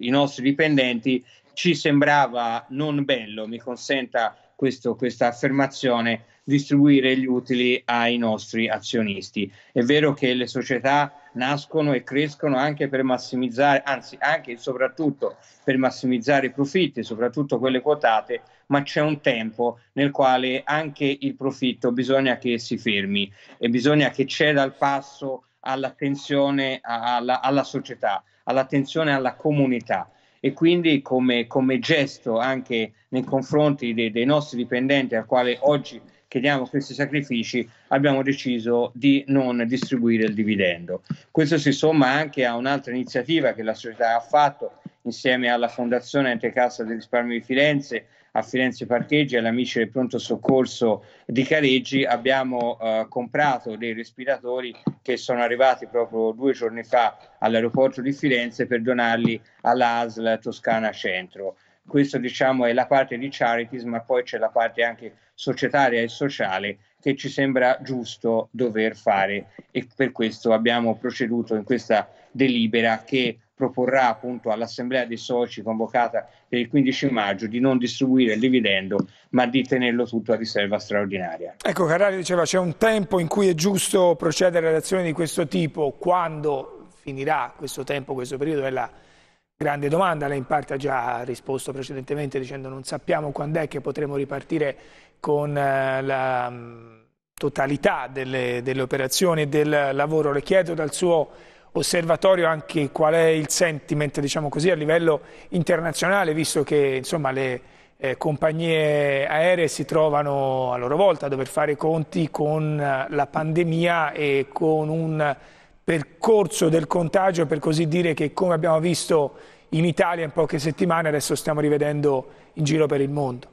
i nostri dipendenti ci sembrava non bello, mi consenta questo, questa affermazione, distribuire gli utili ai nostri azionisti. È vero che le società nascono e crescono anche per massimizzare, anzi anche e soprattutto per massimizzare i profitti, soprattutto quelle quotate, ma c'è un tempo nel quale anche il profitto bisogna che si fermi e bisogna che ceda il passo all'attenzione alla, alla società, all'attenzione alla comunità e quindi come, come, gesto anche nei confronti dei, dei nostri dipendenti al quale oggi chiediamo questi sacrifici, abbiamo deciso di non distribuire il dividendo. Questo si somma anche a un'altra iniziativa che la società ha fatto insieme alla Fondazione Entecassa del Risparmio di Firenze, a Firenze Parcheggi e agli del pronto soccorso di Careggi abbiamo eh, comprato dei respiratori che sono arrivati proprio due giorni fa all'aeroporto di Firenze per donarli all'ASL Toscana Centro. Questa diciamo è la parte di charities, ma poi c'è la parte anche societaria e sociale che ci sembra giusto dover fare e per questo abbiamo proceduto in questa delibera che proporrà appunto all'assemblea dei soci convocata per il 15 maggio di non distribuire il dividendo ma di tenerlo tutto a riserva straordinaria. Ecco Carrari diceva c'è un tempo in cui è giusto procedere ad azioni di questo tipo, quando finirà questo tempo, questo periodo è la grande domanda, lei in parte ha già risposto precedentemente dicendo non sappiamo quando è che potremo ripartire con eh, la mm, totalità delle, delle operazioni e del lavoro. Le chiedo dal suo osservatorio anche qual è il sentiment diciamo così, a livello internazionale, visto che insomma, le eh, compagnie aeree si trovano a loro volta a dover fare i conti con eh, la pandemia e con un percorso del contagio, per così dire, che come abbiamo visto in Italia in poche settimane, adesso stiamo rivedendo in giro per il mondo.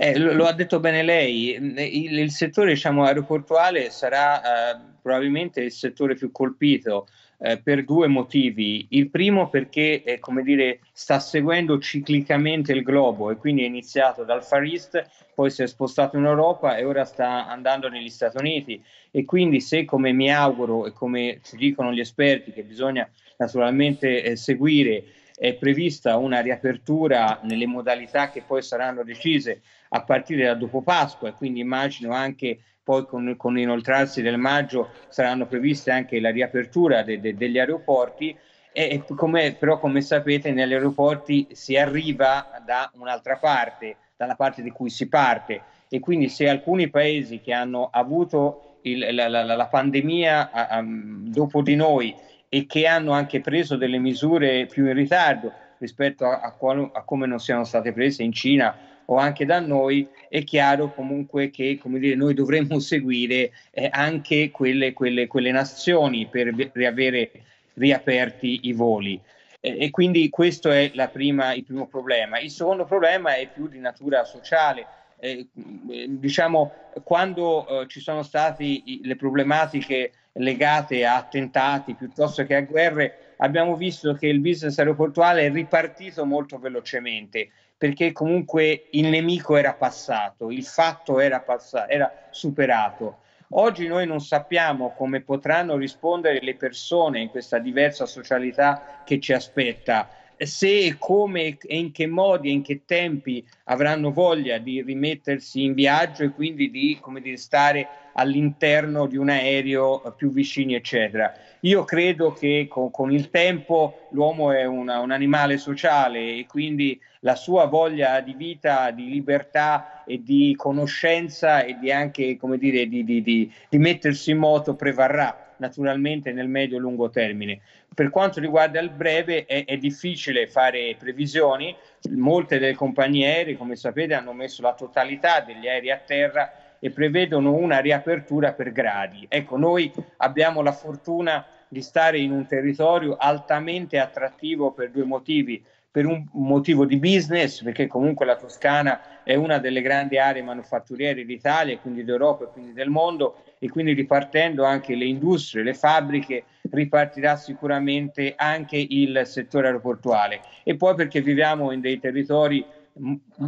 Eh, lo, lo, ha detto bene lei, il, il settore diciamo, aeroportuale sarà eh, probabilmente il settore più colpito eh, per due motivi. Il primo perché eh, dire, sta seguendo ciclicamente il globo e quindi è iniziato dal Far East, poi si è spostato in Europa e ora sta andando negli Stati Uniti e quindi se come mi auguro e come ci dicono gli esperti che bisogna naturalmente eh, seguire è prevista una riapertura nelle modalità che poi saranno decise a partire da dopo Pasqua e quindi immagino anche poi con, con l'inoltrarsi del maggio saranno previste anche la riapertura de, de, degli aeroporti e, come, però come sapete negli aeroporti si arriva da un'altra parte, dalla parte di cui si parte e quindi se alcuni paesi che hanno avuto il, la, la, la, pandemia a, dopo di noi e che hanno anche preso delle misure più in ritardo rispetto a, a, qual- a come non siano state prese in Cina o anche da noi, è chiaro comunque che dire, noi dovremmo (laughs) seguire eh, anche quelle, quelle, quelle, nazioni per riavere riaperti i voli. Eh, e quindi questo è prima, il primo problema. Il secondo problema è più di natura sociale. Eh, mm, eh diciamo, quando eh, ci sono state le problematiche legate a attentati piuttosto che a guerre, abbiamo visto che il business aeroportuale è ripartito molto velocemente perché comunque il nemico era passato, il fatto era, passato, era superato. Oggi noi non sappiamo come potranno rispondere le persone in questa diversa socialità che ci aspetta se, come e in che modi e in che tempi avranno voglia di rimettersi in viaggio e quindi di come dire, stare all'interno di un aereo più vicini, eccetera. Io credo che con, con il tempo l'uomo è una, un animale sociale e quindi la sua voglia di vita, di libertà e di conoscenza e di anche, come dire, di, di, di, di mettersi in moto prevarrà naturalmente nel medio-lungo e termine. Per quanto riguarda il breve è, è difficile fare previsioni, molte delle compagnie aeree come sapete hanno messo la totalità degli aerei a terra e prevedono una riapertura per gradi. Ecco, noi abbiamo la fortuna di stare in un territorio altamente attrattivo per due motivi. Per un motivo di business, perché comunque la Toscana è una delle grandi aree manufatturiere d'Italia, quindi d'Europa e quindi del mondo, e quindi ripartendo anche le industrie, le fabbriche, ripartirà sicuramente anche il settore aeroportuale. E poi perché viviamo in dei territori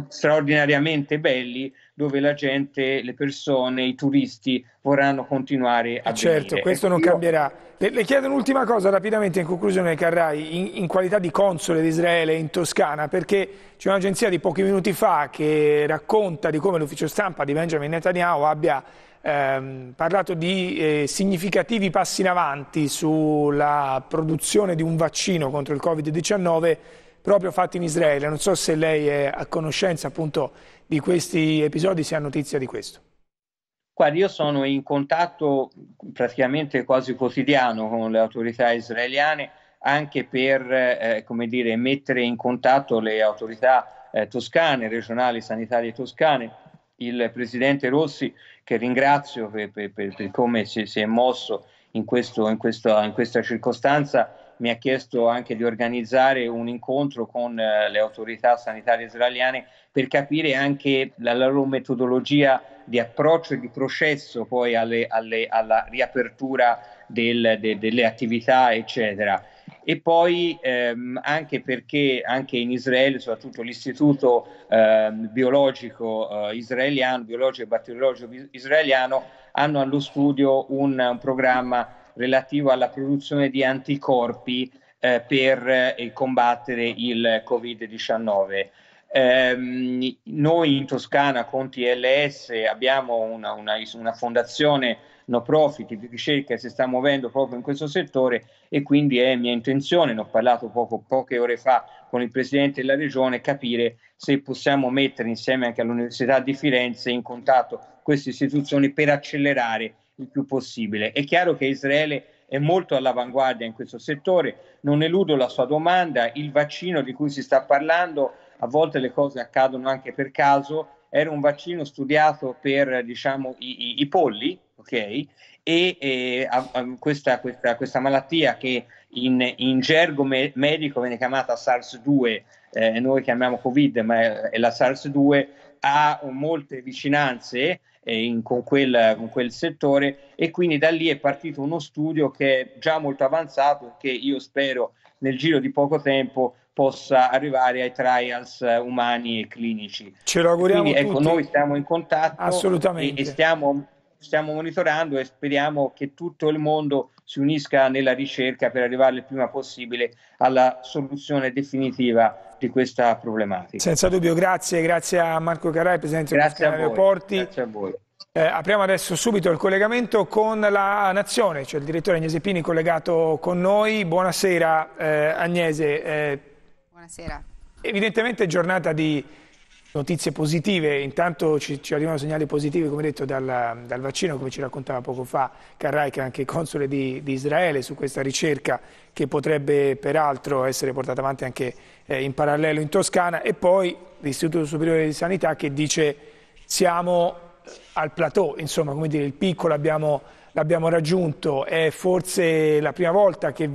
straordinariamente belli dove la gente, le persone, i turisti vorranno continuare a ah, certo, venire. questo non ecco, Io... cambierà. Le, le, chiedo un'ultima cosa rapidamente in conclusione Carrai, in, in qualità di console di Israele in Toscana, perché c'è un'agenzia di pochi minuti fa che racconta di come l'ufficio stampa di Benjamin Netanyahu abbia ehm, parlato di eh, significativi passi in avanti sulla produzione di un vaccino contro il Covid-19 proprio fatti in Israele. Non so se lei è a conoscenza appunto di questi episodi, se ha notizia di questo. Guarda, io sono in contatto praticamente quasi quotidiano con le autorità israeliane anche per eh, come dire, mettere in contatto le autorità eh, toscane, regionali sanitarie toscane. Il presidente Rossi, che ringrazio per, per, per come si, si, è mosso in, questo, in, questo, in questa circostanza, mi ha chiesto anche di organizzare un incontro con eh, le autorità sanitarie israeliane per capire anche la loro metodologia di approccio e di processo poi alle, alle, alla riapertura del, de, delle attività, eccetera. E poi ehm, anche perché anche in Israele, soprattutto l'Istituto ehm, biologico eh, israeliano, biologico e batteriologico israeliano, hanno allo studio un, un programma relativo alla produzione di anticorpi eh, per eh, combattere il Covid-19. Eh, noi in Toscana con TLS abbiamo una, una, una fondazione no profit di ricerca che si sta muovendo proprio in questo settore e quindi è mia intenzione, ne ho parlato poco, poche ore fa con il Presidente della Regione, capire se possiamo mettere insieme anche all'Università di Firenze in contatto queste istituzioni per accelerare il più possibile. È chiaro che Israele è molto all'avanguardia in questo settore, non eludo la sua domanda, il vaccino di cui si sta parlando, a volte le cose accadono anche per caso, era un vaccino studiato per diciamo, i, i, i polli, ok? E, e a, a questa, questa, questa, malattia che in, in gergo me- medico viene chiamata SARS-2, eh, noi chiamiamo Covid, ma è, è la SARS-2, ha molte vicinanze eh, in, con, quel, con, quel, settore e quindi da lì è partito uno studio che è già molto avanzato e che io spero nel giro di poco tempo possa arrivare ai trials eh, umani e clinici. Ce lo auguriamo. Quindi, ecco, noi siamo in contatto e, e stiamo, stiamo monitorando e speriamo che tutto il mondo si unisca nella ricerca per arrivare il prima possibile alla soluzione definitiva di questa problematica. Senza dubbio, grazie, grazie a Marco Carrai, Presidente del Scanario Grazie a voi. Eh, apriamo adesso subito il collegamento con la Nazione, cioè il direttore Agnese Pini collegato con noi. Buonasera eh, Agnese. Eh, Buonasera. Evidentemente giornata di Notizie positive, intanto ci, ci, arrivano segnali positivi come detto dal, dal, vaccino come ci raccontava poco fa Carrai che è anche console di, di, Israele su questa ricerca che potrebbe peraltro essere portata avanti anche eh, in parallelo in Toscana e poi l'Istituto Superiore di Sanità che dice siamo al plateau, insomma come dire il piccolo l'abbiamo raggiunto, è forse la prima volta che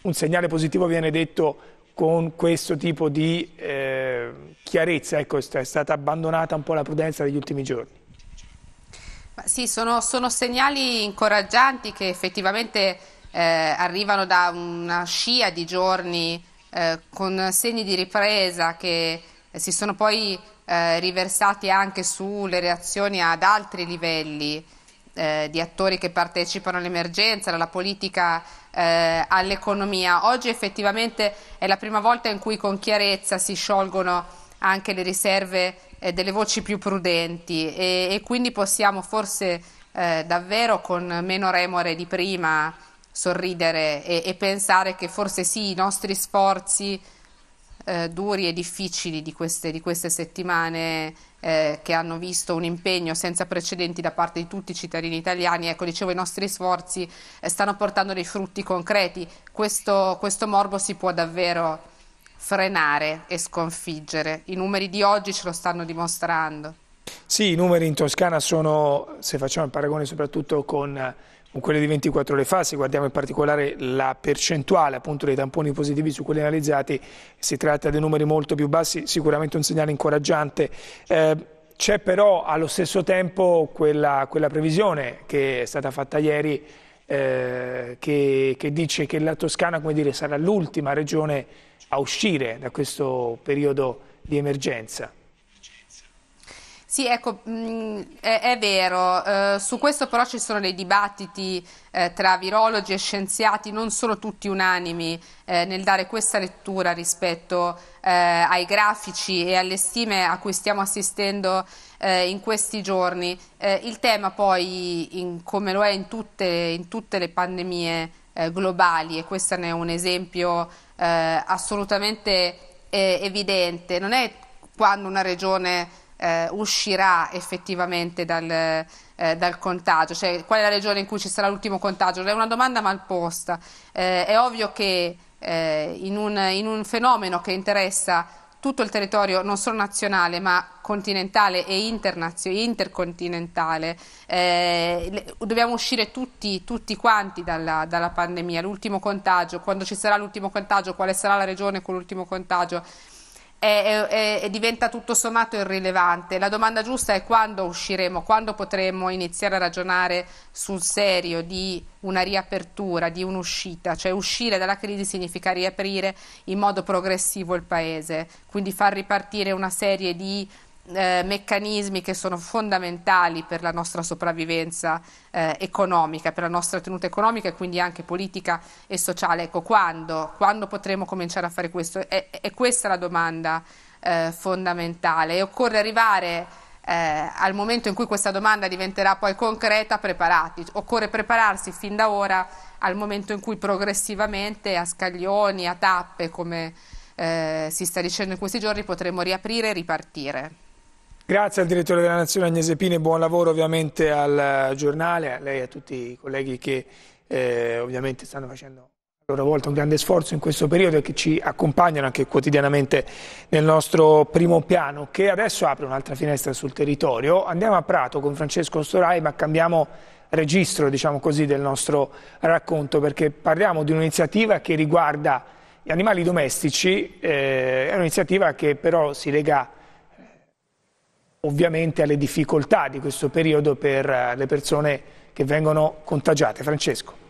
un segnale positivo viene detto con questo tipo di eh, chiarezza, ecco, è stata abbandonata un po' la prudenza degli ultimi giorni. Sì, sono, sono segnali incoraggianti che effettivamente eh, arrivano da una scia di giorni eh, con segni di ripresa che si sono poi eh, riversati anche sulle reazioni ad altri livelli eh, di attori che partecipano all'emergenza, dalla politica eh, all'economia. Oggi effettivamente è la prima volta in cui con chiarezza si sciolgono anche le riserve eh, delle voci più prudenti e, e quindi possiamo forse eh, davvero con meno remore di prima sorridere e, e pensare che forse sì, i nostri sforzi eh, duri e difficili di queste, di queste settimane eh, che hanno visto un impegno senza precedenti da parte di tutti i cittadini italiani. Ecco, dicevo, i nostri sforzi eh, stanno portando dei frutti concreti. Questo, questo morbo si può davvero frenare e sconfiggere. I numeri di oggi ce lo stanno dimostrando. Sì, i numeri in Toscana sono, se facciamo il paragone soprattutto con con quelle di 24 ore fa, se guardiamo in particolare la percentuale appunto, dei tamponi positivi su quelli analizzati, si tratta di numeri molto più bassi, sicuramente un segnale incoraggiante. Eh, c'è però allo stesso tempo quella, quella, previsione che è stata fatta ieri eh, che, che, dice che la Toscana dire, sarà l'ultima regione a uscire da questo periodo di emergenza. Sì, ecco, mh, mm, è, è, vero, eh, su questo però ci sono dei dibattiti eh, tra virologi e scienziati, non sono tutti unanimi eh, nel dare questa lettura rispetto eh, ai grafici e alle stime a cui stiamo assistendo eh, in questi giorni. Eh, il tema poi, in, come lo è in tutte, in tutte le pandemie globali, e questo ne è un esempio assolutamente evidente, non è quando una regione eh, uscirà effettivamente dal, eh, dal, contagio, cioè qual è la regione in cui ci sarà l'ultimo contagio? È una domanda mal posta. Eh, è ovvio che eh, in un, in un fenomeno che interessa tutto il territorio non solo nazionale ma continentale e intercontinentale. Eh, dobbiamo uscire tutti, tutti quanti dalla, dalla pandemia. L'ultimo contagio, quando ci sarà l'ultimo contagio, quale sarà la regione con l'ultimo contagio? è, è, è diventa tutto sommato irrilevante. La domanda giusta è quando usciremo, quando potremo iniziare a ragionare sul serio di una riapertura, di un'uscita, cioè uscire dalla crisi significa riaprire in modo progressivo il Paese, quindi far ripartire una serie di eh, meccanismi che sono fondamentali per la nostra sopravvivenza eh, economica, per la nostra tenuta economica e quindi anche politica e sociale. Ecco, quando, quando potremo cominciare a fare questo? È, è questa la domanda eh, fondamentale e occorre arrivare eh, al momento in cui questa domanda diventerà poi concreta, preparati. Occorre prepararsi fin da ora al momento in cui progressivamente a scaglioni, a tappe, come eh, si sta dicendo in questi giorni, potremo riaprire e ripartire. Grazie al direttore della Nazione Agnese Pini, buon lavoro ovviamente al giornale, a lei e a tutti i colleghi che eh, ovviamente stanno facendo a loro volta un grande sforzo in questo periodo e che ci accompagnano anche quotidianamente nel nostro primo piano che adesso apre un'altra finestra sul territorio. Andiamo a Prato con Francesco Storai ma cambiamo registro diciamo così, del nostro racconto perché parliamo di un'iniziativa che riguarda gli animali domestici, eh, è un'iniziativa che però si lega ovviamente alle difficoltà di questo periodo per eh, le persone che vengono contagiate. Francesco.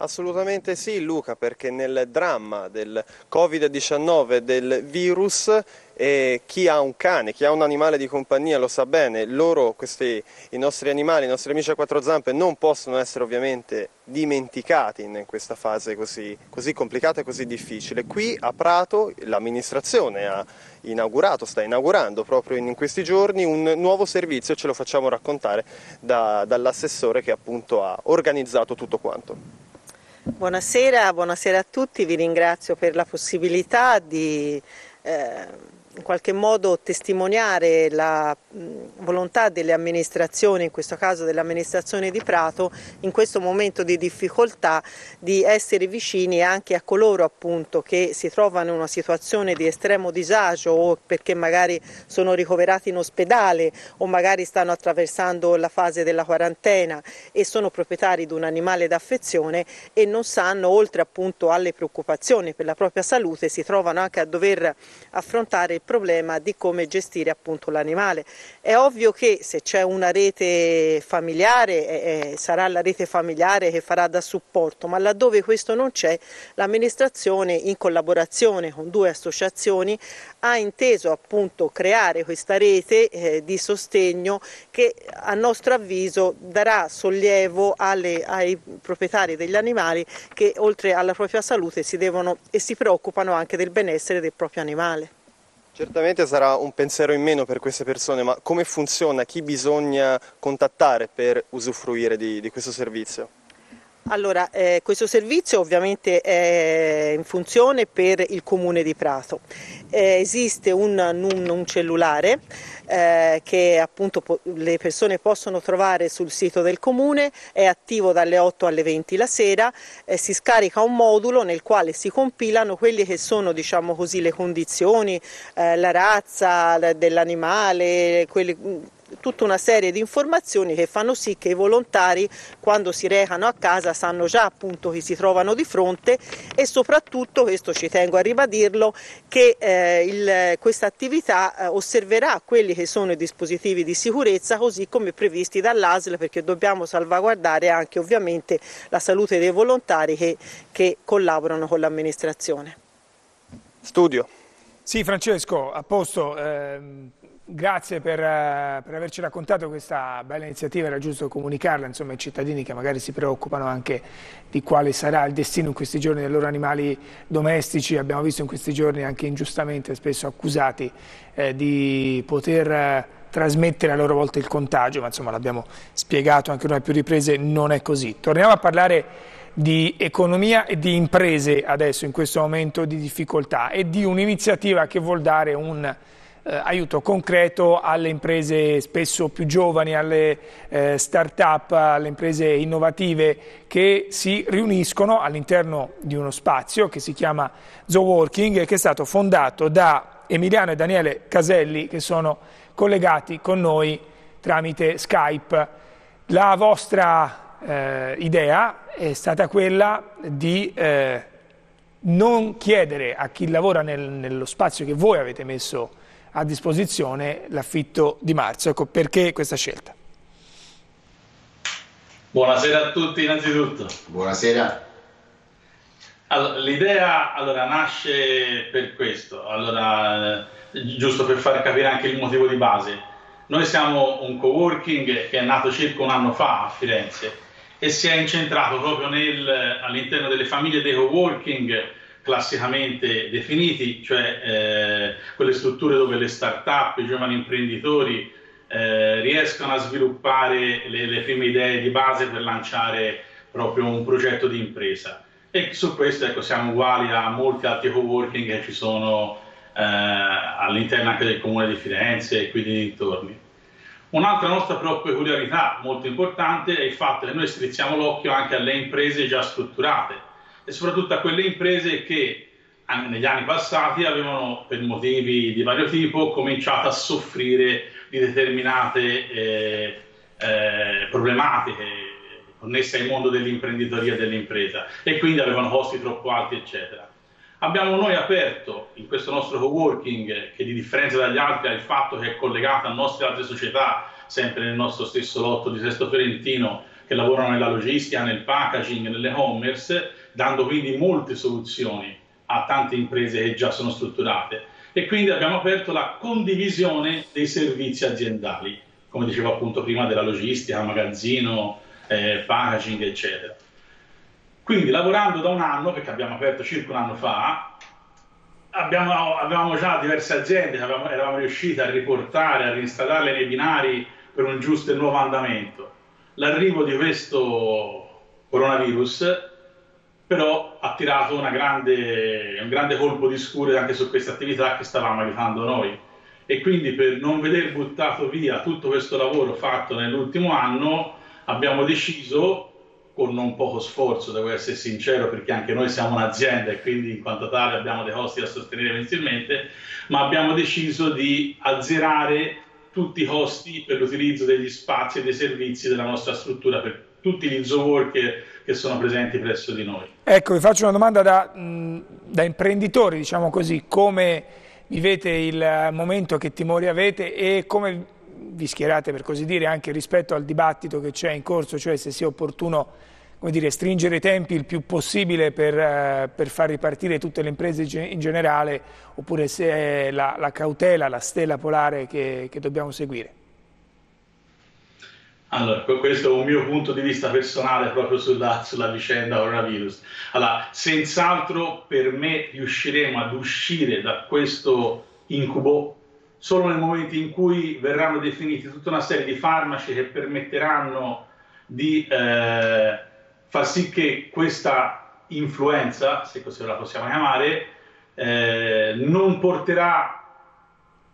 Assolutamente sì Luca, perché nel dramma del Covid-19, del virus, e eh, chi ha un cane, chi ha un animale di compagnia lo sa bene, loro, questi, i nostri animali, i nostri amici a quattro zampe non possono essere ovviamente dimenticati in questa fase così, così complicata e così difficile. Qui a Prato l'amministrazione ha inaugurato, sta inaugurando proprio in questi giorni un nuovo servizio, ce lo facciamo raccontare da, dall'assessore che appunto ha organizzato tutto quanto. Buonasera, buonasera a tutti, vi ringrazio per la possibilità di eh, in qualche modo testimoniare la volontà delle amministrazioni, in questo caso dell'amministrazione di Prato, in questo momento di difficoltà di essere vicini anche a coloro appunto che si trovano in una situazione di estremo disagio o perché magari sono ricoverati in ospedale o magari stanno attraversando la fase della quarantena e sono proprietari di un animale d'affezione e non sanno, oltre appunto alle preoccupazioni per la propria salute, si trovano anche a dover affrontare il problema di come gestire appunto l'animale. È ovvio che se c'è una rete familiare eh, sarà la rete familiare che farà da supporto, ma laddove questo non c'è l'amministrazione in collaborazione con due associazioni ha inteso appunto creare questa rete eh, di sostegno che a nostro avviso darà sollievo alle, ai proprietari degli animali che oltre alla propria salute si devono e si preoccupano anche del benessere del proprio animale. Certamente sarà un pensiero in meno per queste persone, ma come funziona? Chi bisogna contattare per usufruire di, di questo servizio? Allora, eh, questo servizio ovviamente è in funzione per il comune di Prato. Eh, esiste un, un, un cellulare eh, che appunto po- le persone possono trovare sul sito del comune, è attivo dalle 8 alle 20 la sera, eh, si scarica un modulo nel quale si compilano quelle che sono diciamo così, le condizioni, eh, la razza dell'animale, quelli, tutta una serie di informazioni che fanno sì che i volontari quando si recano a casa sanno già appunto chi si trovano di fronte e soprattutto, questo ci tengo a ribadirlo, che eh, questa attività eh, osserverà quelli che sono i dispositivi di sicurezza così come previsti dall'ASL perché dobbiamo salvaguardare anche ovviamente la salute dei volontari che, che collaborano con l'amministrazione. Studio. Sì Francesco, a posto, eh, Grazie per, eh, per, averci raccontato questa bella iniziativa, era giusto comunicarla insomma, ai cittadini che magari si preoccupano anche di quale sarà il destino in questi giorni dei loro animali domestici, abbiamo visto in questi giorni anche ingiustamente spesso accusati eh, di poter eh, trasmettere a loro volta il contagio, ma insomma l'abbiamo spiegato anche noi più riprese, non è così. Torniamo a parlare di economia e di imprese adesso in questo momento di difficoltà e di un'iniziativa che vuol dare un eh, aiuto concreto alle imprese spesso più giovani, alle eh, start-up, alle imprese innovative che si riuniscono all'interno di uno spazio che si chiama The Working, che è stato fondato da Emiliano e Daniele Caselli, che sono collegati con noi tramite Skype. La vostra eh, idea è stata quella di eh, non chiedere a chi lavora nel, nello spazio che voi avete messo a disposizione l'affitto di marzo. Ecco perché questa scelta. Buonasera a tutti innanzitutto. Buonasera. Allora, l'idea allora, nasce per questo, allora, giusto per far capire anche il motivo di base. Noi siamo un coworking che è nato circa un anno fa a Firenze e si è incentrato proprio all'interno delle famiglie dei coworking classicamente definiti, cioè eh, quelle strutture dove le start-up, i giovani imprenditori eh, riescono a sviluppare le, le, prime idee di base per lanciare proprio un progetto di impresa. E su questo ecco, siamo uguali a molti altri co-working che ci sono eh, all'interno anche del comune di Firenze e qui dintorni. Un'altra nostra peculiarità molto importante è il fatto che noi strizziamo l'occhio anche alle imprese già strutturate, e soprattutto a quelle imprese che negli anni passati avevano per motivi di vario tipo cominciato a soffrire di determinate eh, eh, problematiche connesse al mondo dell'imprenditoria e dell'impresa e quindi avevano costi troppo alti eccetera. Abbiamo noi aperto in questo nostro co-working che di differenza dagli altri ha il fatto che è collegato a nostre altre società sempre nel nostro stesso lotto di Sesto Fiorentino che lavorano nella logistica, nel packaging, nell'e-commerce dando quindi molte soluzioni a tante imprese che già sono strutturate e quindi abbiamo aperto la condivisione dei servizi aziendali, come dicevo appunto prima della logistica, magazzino, eh, packaging, eccetera. Quindi lavorando da un anno, perché abbiamo aperto circa un anno fa, abbiamo, avevamo già diverse aziende avevamo, eravamo riusciti a riportare, a reinstallarle nei binari per un giusto e nuovo andamento. L'arrivo di questo coronavirus però ha tirato grande, un grande colpo di scure anche su questa attività che stavamo aiutando noi. E quindi per non veder buttato via tutto questo lavoro fatto nell'ultimo anno, abbiamo deciso, con non poco sforzo, devo essere sincero, perché anche noi siamo un'azienda e quindi in quanto tale abbiamo dei costi da sostenere mensilmente, ma abbiamo deciso di azzerare tutti i costi per l'utilizzo degli spazi e dei servizi della nostra struttura per tutti gli zoo worker che sono presenti presso di noi. Ecco, vi faccio una domanda da, da imprenditore, diciamo così, come vivete il momento, che timori avete e come vi schierate, per così dire, anche rispetto al dibattito che c'è in corso, cioè se sia opportuno dire, stringere i tempi il più possibile per, eh, per, far ripartire tutte le imprese in generale, oppure se è la, la cautela, la stella polare che, che dobbiamo seguire. Allora, questo è un mio punto di vista personale proprio sulla, sulla vicenda coronavirus. Allora, senz'altro per me riusciremo ad uscire da questo incubo solo nel momento in cui verranno definiti tutta una serie di farmaci che permetteranno di eh, far sì che questa influenza, se così la possiamo chiamare, eh, non porterà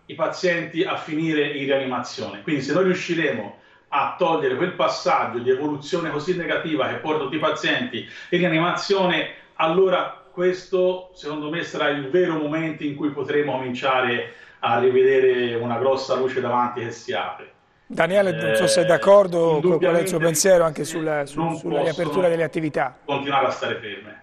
i pazienti a finire in rianimazione. Quindi se noi riusciremo a a togliere quel passaggio di evoluzione così negativa che porta tutti i pazienti in rianimazione, allora questo secondo me sarà il vero momento in cui potremo cominciare a rivedere una grossa luce davanti che si apre. Daniele, non so se eh, è d'accordo, eh, qual il suo pensiero anche sulla, su, sulla riapertura delle attività? Continuare a stare ferme.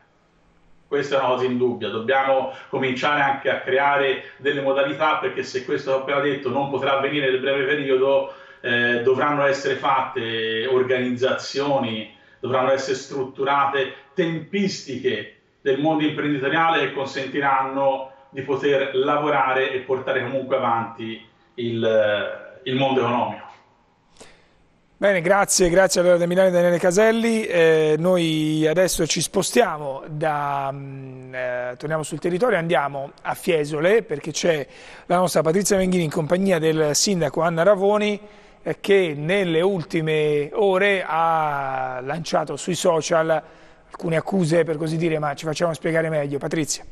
Questa è una cosa indubbia, dobbiamo cominciare anche a creare delle modalità perché se questo che ho appena detto non potrà avvenire nel breve periodo, eh, dovranno essere fatte organizzazioni, dovranno essere strutturate tempistiche del mondo imprenditoriale che consentiranno di poter lavorare e portare comunque avanti il, il mondo economico. Bene, grazie, grazie allora da Milano e Daniele Caselli. Eh, noi adesso ci spostiamo, da, mm, eh, torniamo sul territorio, andiamo a Fiesole perché c'è la nostra Patrizia Menghini in compagnia del sindaco Anna Ravoni eh, che nelle ultime ore ha lanciato sui social alcune accuse per così dire, ma ci facciamo spiegare meglio. Patrizia.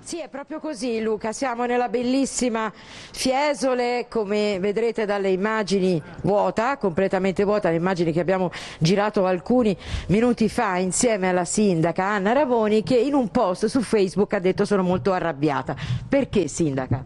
Sì, è proprio così Luca, siamo nella bellissima Fiesole, come vedrete dalle immagini vuota, completamente vuota, le immagini che abbiamo girato alcuni minuti fa insieme alla sindaca Anna Ravoni che in un post su Facebook ha detto sono molto arrabbiata. Perché sindaca?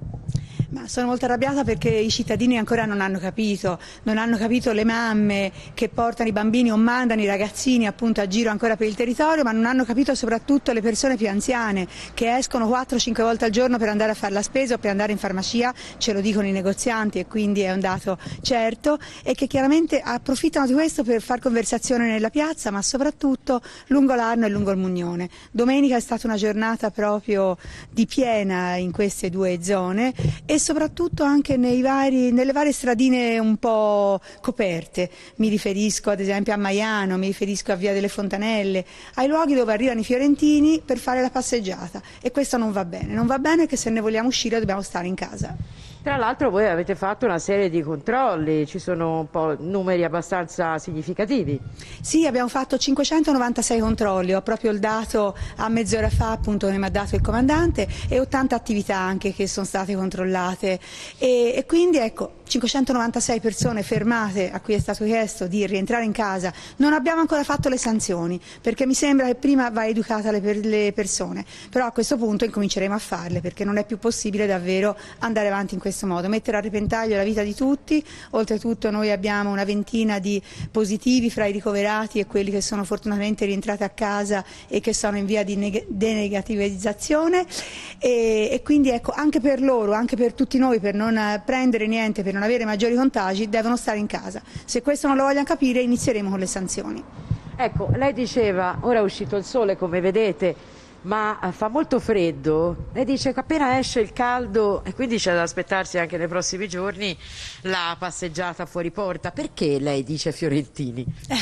Ma sono molto arrabbiata perché i cittadini ancora non hanno capito, non hanno capito le mamme che portano i bambini o mandano i ragazzini appunto a giro ancora per il territorio, ma non hanno capito soprattutto le persone più anziane che escono 4-5 volte al giorno per andare a fare la spesa o per andare in farmacia, ce lo dicono i negozianti e quindi è un dato certo e che chiaramente approfittano di questo per far conversazione nella piazza, ma soprattutto lungo l'Arno e lungo il Mugnone. Domenica è stata una giornata proprio di piena in queste due zone e soprattutto anche vari, nelle varie stradine un po' coperte. Mi riferisco ad esempio a Maiano, mi riferisco a Via delle Fontanelle, ai luoghi dove arrivano i fiorentini per fare la passeggiata e questo non va bene. Non va bene che se ne vogliamo uscire dobbiamo stare in casa. Tra l'altro voi avete fatto una serie di controlli, ci sono numeri abbastanza significativi. Sì, abbiamo fatto 596 controlli, ho proprio il dato a mezz'ora fa appunto che mi ha dato il comandante e 80 attività anche che sono state controllate e, e quindi ecco 596 persone fermate a cui è stato chiesto di rientrare in casa, non abbiamo ancora fatto le sanzioni perché mi sembra che prima va educata le, persone, però a questo punto incominceremo a farle perché non è più possibile davvero andare avanti in questo modo, mettere a repentaglio la vita di tutti, oltretutto noi abbiamo una ventina di positivi fra i ricoverati e quelli che sono fortunatamente rientrati a casa e che sono in via di denegativizzazione e, e quindi ecco anche per loro, anche per tutti noi per non prendere niente, per non non avere maggiori contagi devono stare in casa. Se questo non lo vogliono capire inizieremo con le sanzioni. Ecco, lei diceva, ora è uscito il sole come vedete, ma eh, fa molto freddo. Lei dice che appena esce il caldo, e quindi c'è da aspettarsi anche nei prossimi giorni la passeggiata fuori porta. Perché lei dice Fiorentini? Eh,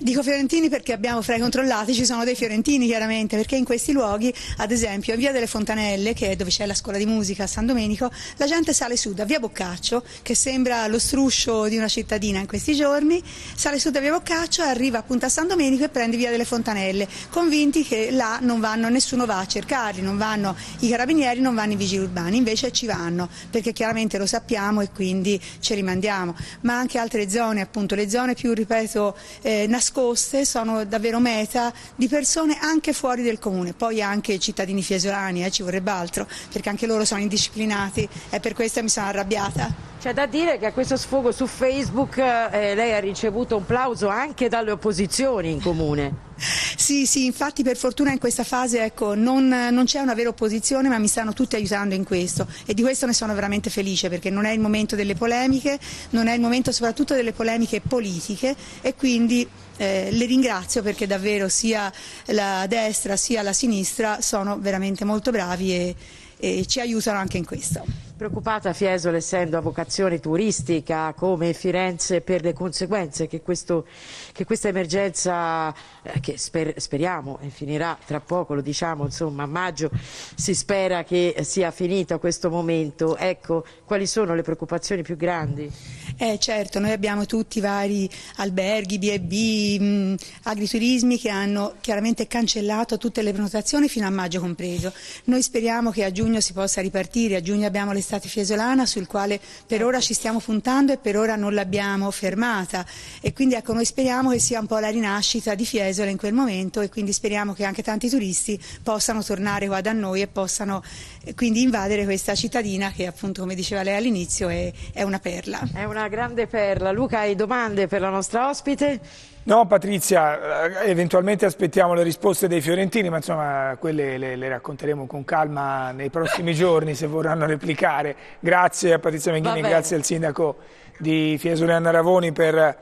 dico Fiorentini perché abbiamo fra i controllati, ci sono dei fiorentini chiaramente, perché in questi luoghi, ad esempio, in via delle Fontanelle, che è dove c'è la scuola di musica a San Domenico, la gente sale su da via Boccaccio, che sembra lo struscio di una cittadina in questi giorni, sale su da via Boccaccio, arriva appunto a San Domenico e prende via delle Fontanelle, convinti che là non vanno nessuno nessuno va a cercarli, non vanno i carabinieri, non vanno i vigili urbani, invece ci vanno perché chiaramente lo sappiamo e quindi ce li mandiamo, ma anche altre zone, appunto le zone più ripeto eh, nascoste sono davvero meta di persone anche fuori del comune, poi anche i cittadini fiesolani, eh, ci vorrebbe altro, perché anche loro sono indisciplinati e per questo mi sono arrabbiata. C'è da dire che a questo sfogo su Facebook eh, eh, lei ha ricevuto un plauso anche dalle opposizioni in comune. Sì, sì, infatti per fortuna in questa fase ecco, non, non c'è una vera opposizione ma mi stanno tutti aiutando in questo e di questo ne sono veramente felice perché non è il momento delle polemiche, non è il momento soprattutto delle polemiche politiche e quindi eh, le ringrazio perché davvero sia la destra sia la sinistra sono veramente molto bravi e, e ci aiutano anche in questo preoccupata Fiesole, essendo a vocazione turistica come Firenze, per le conseguenze che, questo, che questa emergenza, eh, che sper, speriamo eh, finirà tra poco, lo diciamo insomma a maggio, si spera che sia finita questo momento. Ecco, quali sono le preoccupazioni più grandi? Eh, certo, noi abbiamo tutti i vari alberghi, B&B, mm, agriturismi che hanno chiaramente cancellato tutte le prenotazioni fino a maggio compreso. Noi speriamo che a giugno si possa ripartire, a giugno abbiamo le Stati Fiesolana sul quale per ecco. ora ci stiamo puntando e per ora non l'abbiamo fermata e quindi ecco noi speriamo che sia un po' la rinascita di Fiesola in quel momento e quindi speriamo che anche tanti turisti possano tornare qua da noi e possano eh, quindi invadere questa cittadina che appunto come diceva lei all'inizio è, è una perla. È una grande perla. Luca hai domande per la nostra ospite? No Patrizia, eh, eventualmente aspettiamo le risposte dei fiorentini, ma insomma quelle le, le racconteremo con calma nei prossimi giorni se vorranno replicare. Grazie a Patrizia Menghini, grazie al sindaco di Fiesole Anna Ravoni per eh,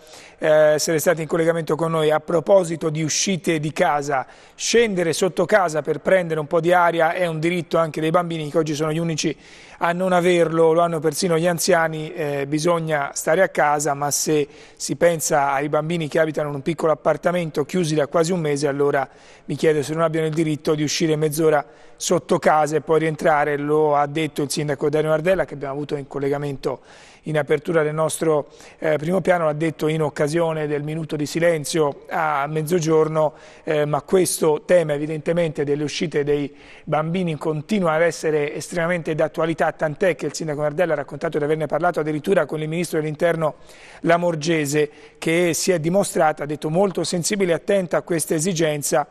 essere stati in collegamento con noi. A proposito di uscite di casa, scendere sotto casa per prendere un po' di aria è un diritto anche dei bambini che oggi sono gli unici a non averlo, lo hanno persino gli anziani, eh, bisogna stare a casa, ma se si pensa ai bambini che abitano in un piccolo appartamento chiusi da quasi un mese, allora mi chiedo se non abbiano il diritto di uscire mezz'ora sotto casa e poi rientrare, lo ha detto il sindaco Dario Nardella che abbiamo avuto in collegamento in apertura del nostro eh, primo piano, l'ha detto in occasione del minuto di silenzio a mezzogiorno, eh, ma questo tema evidentemente delle uscite dei bambini continua ad essere estremamente d'attualità, tant'è che il sindaco Nardella ha raccontato di averne parlato addirittura con il ministro dell'interno Lamorgese, che si è dimostrata, ha detto, molto sensibile e attenta a questa esigenza,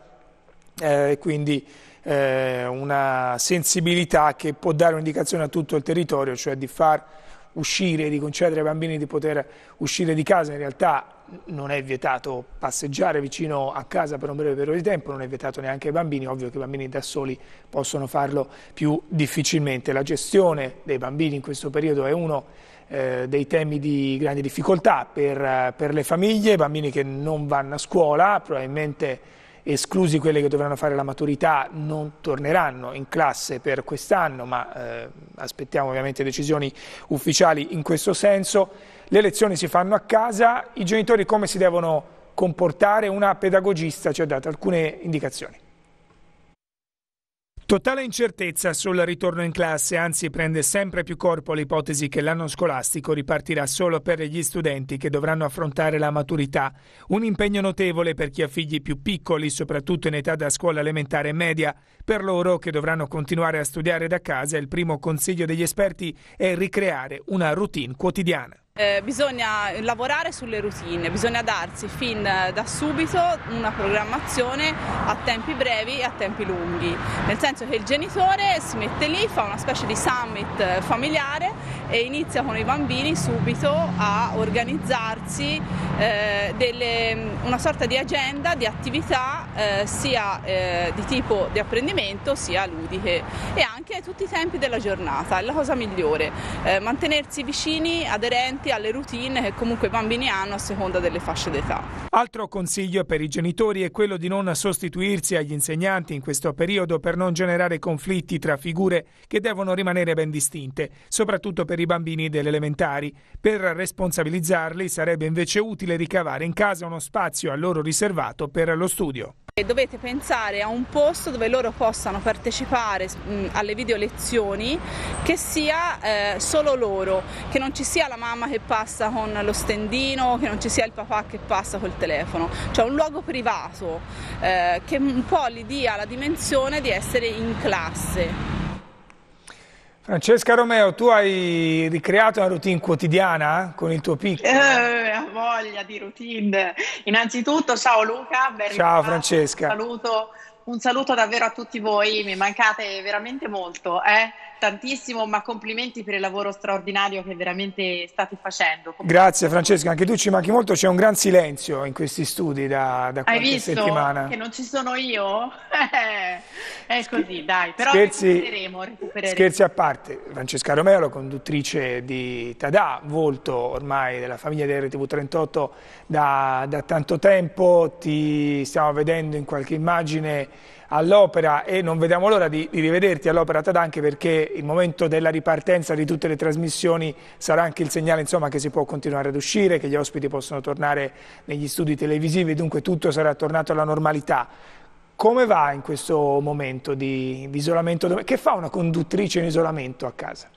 eh, quindi eh, una sensibilità che può dare un'indicazione a tutto il territorio, cioè di far uscire, di concedere ai bambini di poter uscire di casa, in realtà non è vietato passeggiare vicino a casa per un breve periodo di tempo, non è vietato neanche ai bambini, ovvio che i bambini da soli possono farlo più difficilmente. La gestione dei bambini in questo periodo è uno eh, dei temi di grande difficoltà per, eh, per le famiglie, i bambini che non vanno a scuola, probabilmente esclusi quelli che dovranno fare la maturità, non torneranno in classe per quest'anno, ma eh, aspettiamo ovviamente decisioni ufficiali in questo senso. Le lezioni si fanno a casa, i genitori come si devono comportare? Una pedagogista ci ha dato alcune indicazioni. Totale incertezza sul ritorno in classe, anzi prende sempre più corpo l'ipotesi che l'anno scolastico ripartirà solo per gli studenti che dovranno affrontare la maturità, un impegno notevole per chi ha figli più piccoli, soprattutto in età da scuola elementare e media. Per loro che dovranno continuare a studiare da casa, il primo consiglio degli esperti è ricreare una routine quotidiana. Eh, bisogna lavorare sulle routine, bisogna darsi fin da subito una programmazione a tempi brevi e a tempi lunghi, nel senso che il genitore si mette lì, fa una specie di summit familiare e inizia con i bambini subito a organizzarsi eh, delle, una sorta di agenda di attività eh, sia eh, di tipo di apprendimento sia ludiche e anche tutti i tempi della giornata, è la cosa migliore, eh, mantenersi vicini, aderenti adatti alle routine che comunque i bambini hanno a seconda delle fasce d'età. Altro consiglio per i genitori è quello di non sostituirsi agli insegnanti in questo periodo per non generare conflitti tra figure che devono rimanere ben distinte, soprattutto per i bambini delle elementari. Per responsabilizzarli sarebbe invece utile ricavare in casa uno spazio a loro riservato per lo studio. Dovete pensare a un posto dove loro possano partecipare alle video lezioni che sia eh, solo loro, che non ci sia la mamma che passa con lo stendino, che non ci sia il papà che passa col telefono, cioè un luogo privato eh, che un po' gli dia la dimensione di essere in classe. Francesca Romeo, tu hai ricreato una routine quotidiana con il tuo piccolo? Eh, eh ha voglia di routine. Innanzitutto, ciao Luca, ben Ciao ricordato. Francesca. Un saluto, un saluto davvero a tutti voi, mi mancate veramente molto. Eh? tantissimo, ma complimenti per il lavoro straordinario che veramente state facendo. Grazie Francesca, anche tu ci manchi molto, c'è un gran silenzio in questi studi da, da qualche settimana. Hai visto che non ci sono io? (laughs) È così, dai, però scherzi, recupereremo, recupereremo. Scherzi a parte, Francesca Romero, conduttrice di Tadà, volto ormai della famiglia di RTV 38 da, da tanto tempo, ti stiamo vedendo in qualche immagine all'opera e non vediamo l'ora di, di, rivederti all'opera Tadanche perché il momento della ripartenza di tutte le trasmissioni sarà anche il segnale insomma, che si può continuare ad uscire, che gli ospiti possono tornare negli studi televisivi, e dunque tutto sarà tornato alla normalità. Come va in questo momento di, di isolamento? Che fa una conduttrice in isolamento a casa?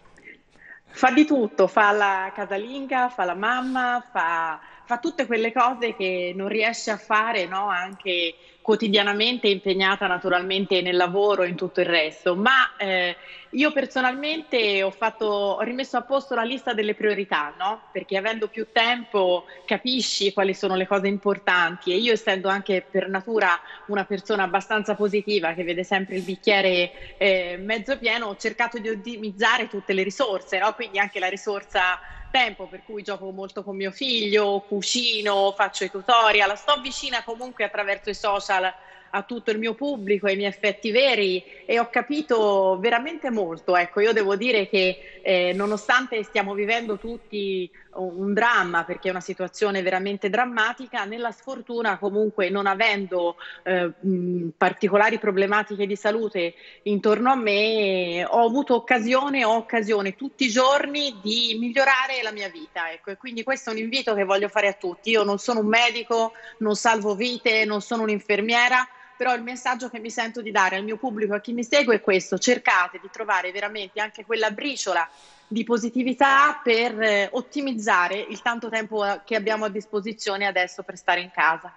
Fa di tutto, fa la casalinga, fa la mamma, fa fa tutte quelle cose che non riesce a fare no? anche quotidianamente impegnata naturalmente nel lavoro e in tutto il resto, ma eh, io personalmente ho, fatto, ho, rimesso a posto la lista delle priorità, no? perché avendo più tempo capisci quali sono le cose importanti e io essendo anche per natura una persona abbastanza positiva che vede sempre il bicchiere eh, mezzo pieno, ho cercato di ottimizzare tutte le risorse, no? quindi anche la risorsa tempo, per cui gioco molto con mio figlio, cucino, faccio i tutorial, sto vicina comunque attraverso i social a tutto il mio pubblico, ai miei effetti veri e ho capito veramente molto. Ecco, io devo dire che eh, nonostante stiamo vivendo tutti un dramma perché è una situazione veramente drammatica, nella sfortuna comunque non avendo eh, mh, particolari problematiche di salute intorno a me ho avuto occasione, ho occasione tutti i giorni di migliorare la mia vita. Ecco. E quindi questo è un invito che voglio fare a tutti. Io non sono un medico, non salvo vite, non sono un'infermiera però il messaggio che mi sento di dare al mio pubblico, a chi mi segue, è questo: cercate di trovare veramente anche quella briciola di positività per eh, ottimizzare il tanto tempo eh, che abbiamo a disposizione adesso per stare in casa.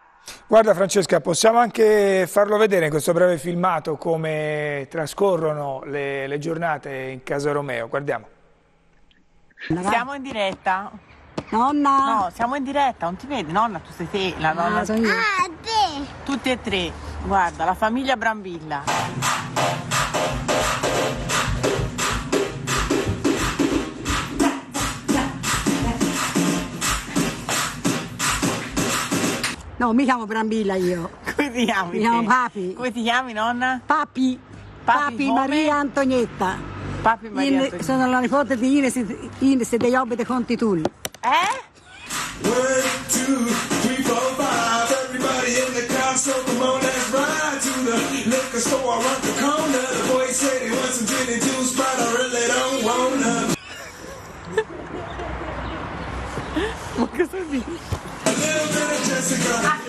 Guarda Francesca, possiamo anche farlo vedere in questo breve filmato come trascorrono le, le giornate in casa Romeo. Guardiamo. Siamo in diretta. Nonna! No, siamo in diretta, non ti vedi, nonna, tu sei te, la ah, nonna. Ah, sono io. Ah, Tutti e tre. Guarda, la famiglia Brambilla. No, mi chiamo Brambilla io. (laughs) Come ti chiami? Mi chiamo Papi. Come ti chiami nonna? Papi. Papi, Papi Maria Antonietta. Papi Maria in, Antonietta. Sono la nipote di Ines, Ines degli Jobbe de Conti Tull. Eh? Ma cosa dici? Ah.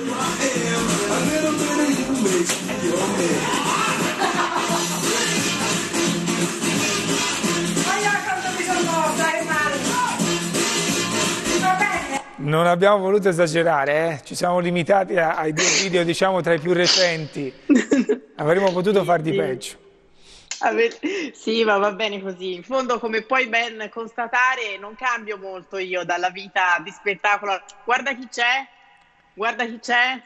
Non abbiamo voluto esagerare, eh? ci siamo limitati a, ai due video diciamo tra i più recenti, (laughs) avremmo potuto far di peggio. Sì, ma va bene così. In fondo, come puoi ben constatare, non cambio molto io dalla vita di spettacolo. Guarda chi c'è, Guarda chi c'è.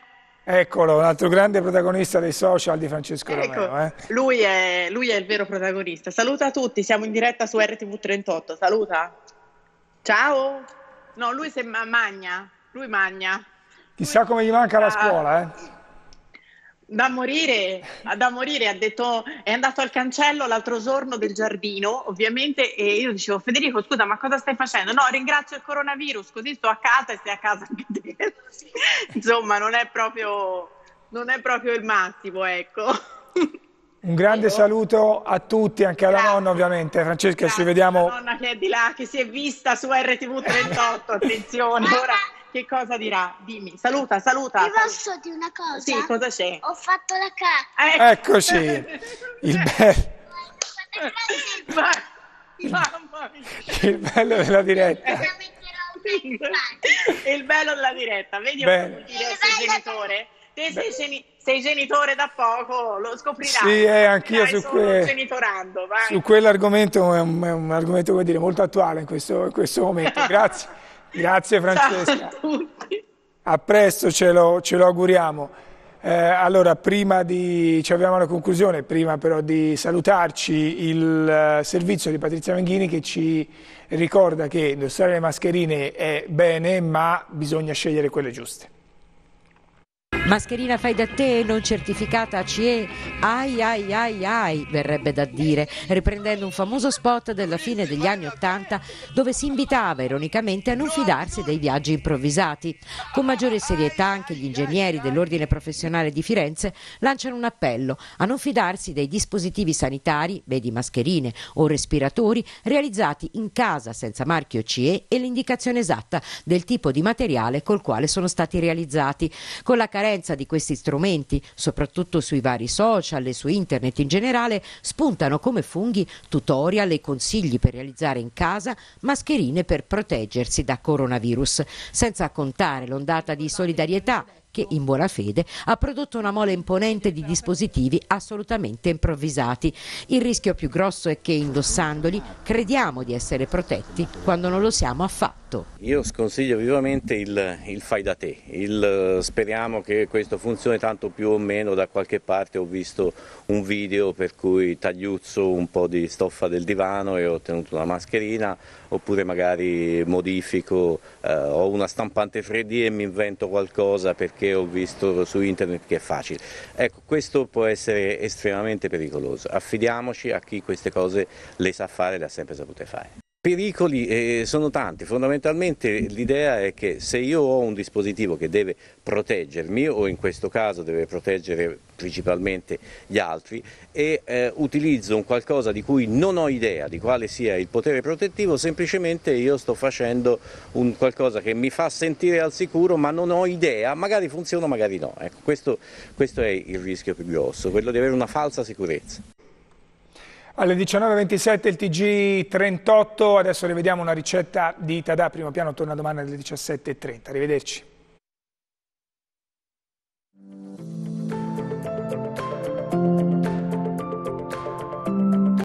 Eccolo, un altro grande protagonista dei social di Francesco ecco, Romeo. Eh. Lui, è, lui, è, il vero protagonista. Saluta tutti, siamo in diretta su RTV38. Saluta. Ciao. No, lui sembra magna. Lui magna. Chissà come gli manca la ah. scuola, eh da morire, da morire, ha detto, è andato al cancello l'altro giorno del giardino, ovviamente, e io dicevo, Federico, scusa, ma cosa stai facendo? No, ringrazio il coronavirus, così sto a casa e stai a casa anche te. (laughs) Insomma, non è proprio, non è proprio il massimo, ecco. Un grande Io. Ecco. saluto a tutti, anche alla Grazie. nonna ovviamente. Francesca, Grazie, ci vediamo. La nonna che è di là, che si è vista su RTV38, attenzione. Ora che cosa dirà? Dimmi, saluta, saluta. Ti posso dire una cosa? Sì, cosa c'è? Ho fatto la carta. Eh. Eccoci. Il (laughs) bello. Ma, mamma mia. Il bello della diretta. E eh, il bello della diretta, vedi Bene. come dire essere eh, genitore? Te sei, geni- sei, genitore da poco, lo scoprirai. Sì, eh, anch'io su, que- su quell'argomento è un, è un argomento dire, molto attuale in questo, in questo momento. (laughs) Grazie. Grazie Francesca. a tutti. A presto, ce lo, ce lo auguriamo. Eh, allora, prima di, ci avviamo alla conclusione, prima però di salutarci il eh, servizio di Patrizia Menghini che ci ricorda che indossare le mascherine è bene, ma bisogna scegliere quelle giuste. Mascherina fai da te, non certificata CE. Ai ai ai ai, verrebbe da dire, riprendendo un famoso spot della fine degli anni Ottanta dove si invitava ironicamente a non fidarsi dei viaggi improvvisati. Con maggiore serietà anche gli ingegneri dell'Ordine Professionale di Firenze lanciano un appello a non fidarsi dei dispositivi sanitari, vedi mascherine o respiratori, realizzati in casa senza marchio CE e l'indicazione esatta del tipo di materiale col quale sono stati realizzati. Con la carenza presenza di questi strumenti, soprattutto sui vari social e su internet in generale, spuntano come funghi tutorial e consigli per realizzare in casa mascherine per proteggersi da coronavirus, senza contare l'ondata di solidarietà che in buona fede ha prodotto una mole imponente di dispositivi assolutamente improvvisati. Il rischio più grosso è che indossandoli crediamo di essere protetti quando non lo siamo affatto fatto. Io sconsiglio vivamente il, il fai da te, il, eh, speriamo che questo funzioni tanto più o meno da qualche parte ho visto un video per cui tagliuzzo un po' di stoffa del divano e ho ottenuto una mascherina oppure magari modifico, eh, ho una stampante 3D e mi invento qualcosa perché ho visto su internet che è facile. Ecco, questo può essere estremamente pericoloso, affidiamoci a chi queste cose le sa fare e le ha sempre sapute fare. Pericoli eh, sono tanti, fondamentalmente l'idea è che se io ho un dispositivo che deve proteggermi o in questo caso deve proteggere principalmente gli altri e eh, utilizzo un qualcosa di cui non ho idea di quale sia il potere protettivo, semplicemente io sto facendo un qualcosa che mi fa sentire al sicuro ma non ho idea, magari funziona, magari no. Ecco, questo, questo è il rischio più grosso, quello di avere una falsa sicurezza. Alle 19.27 il TG38, adesso rivediamo una ricetta di Itadà, primo piano torna domani alle 17.30. Arrivederci. Thank you.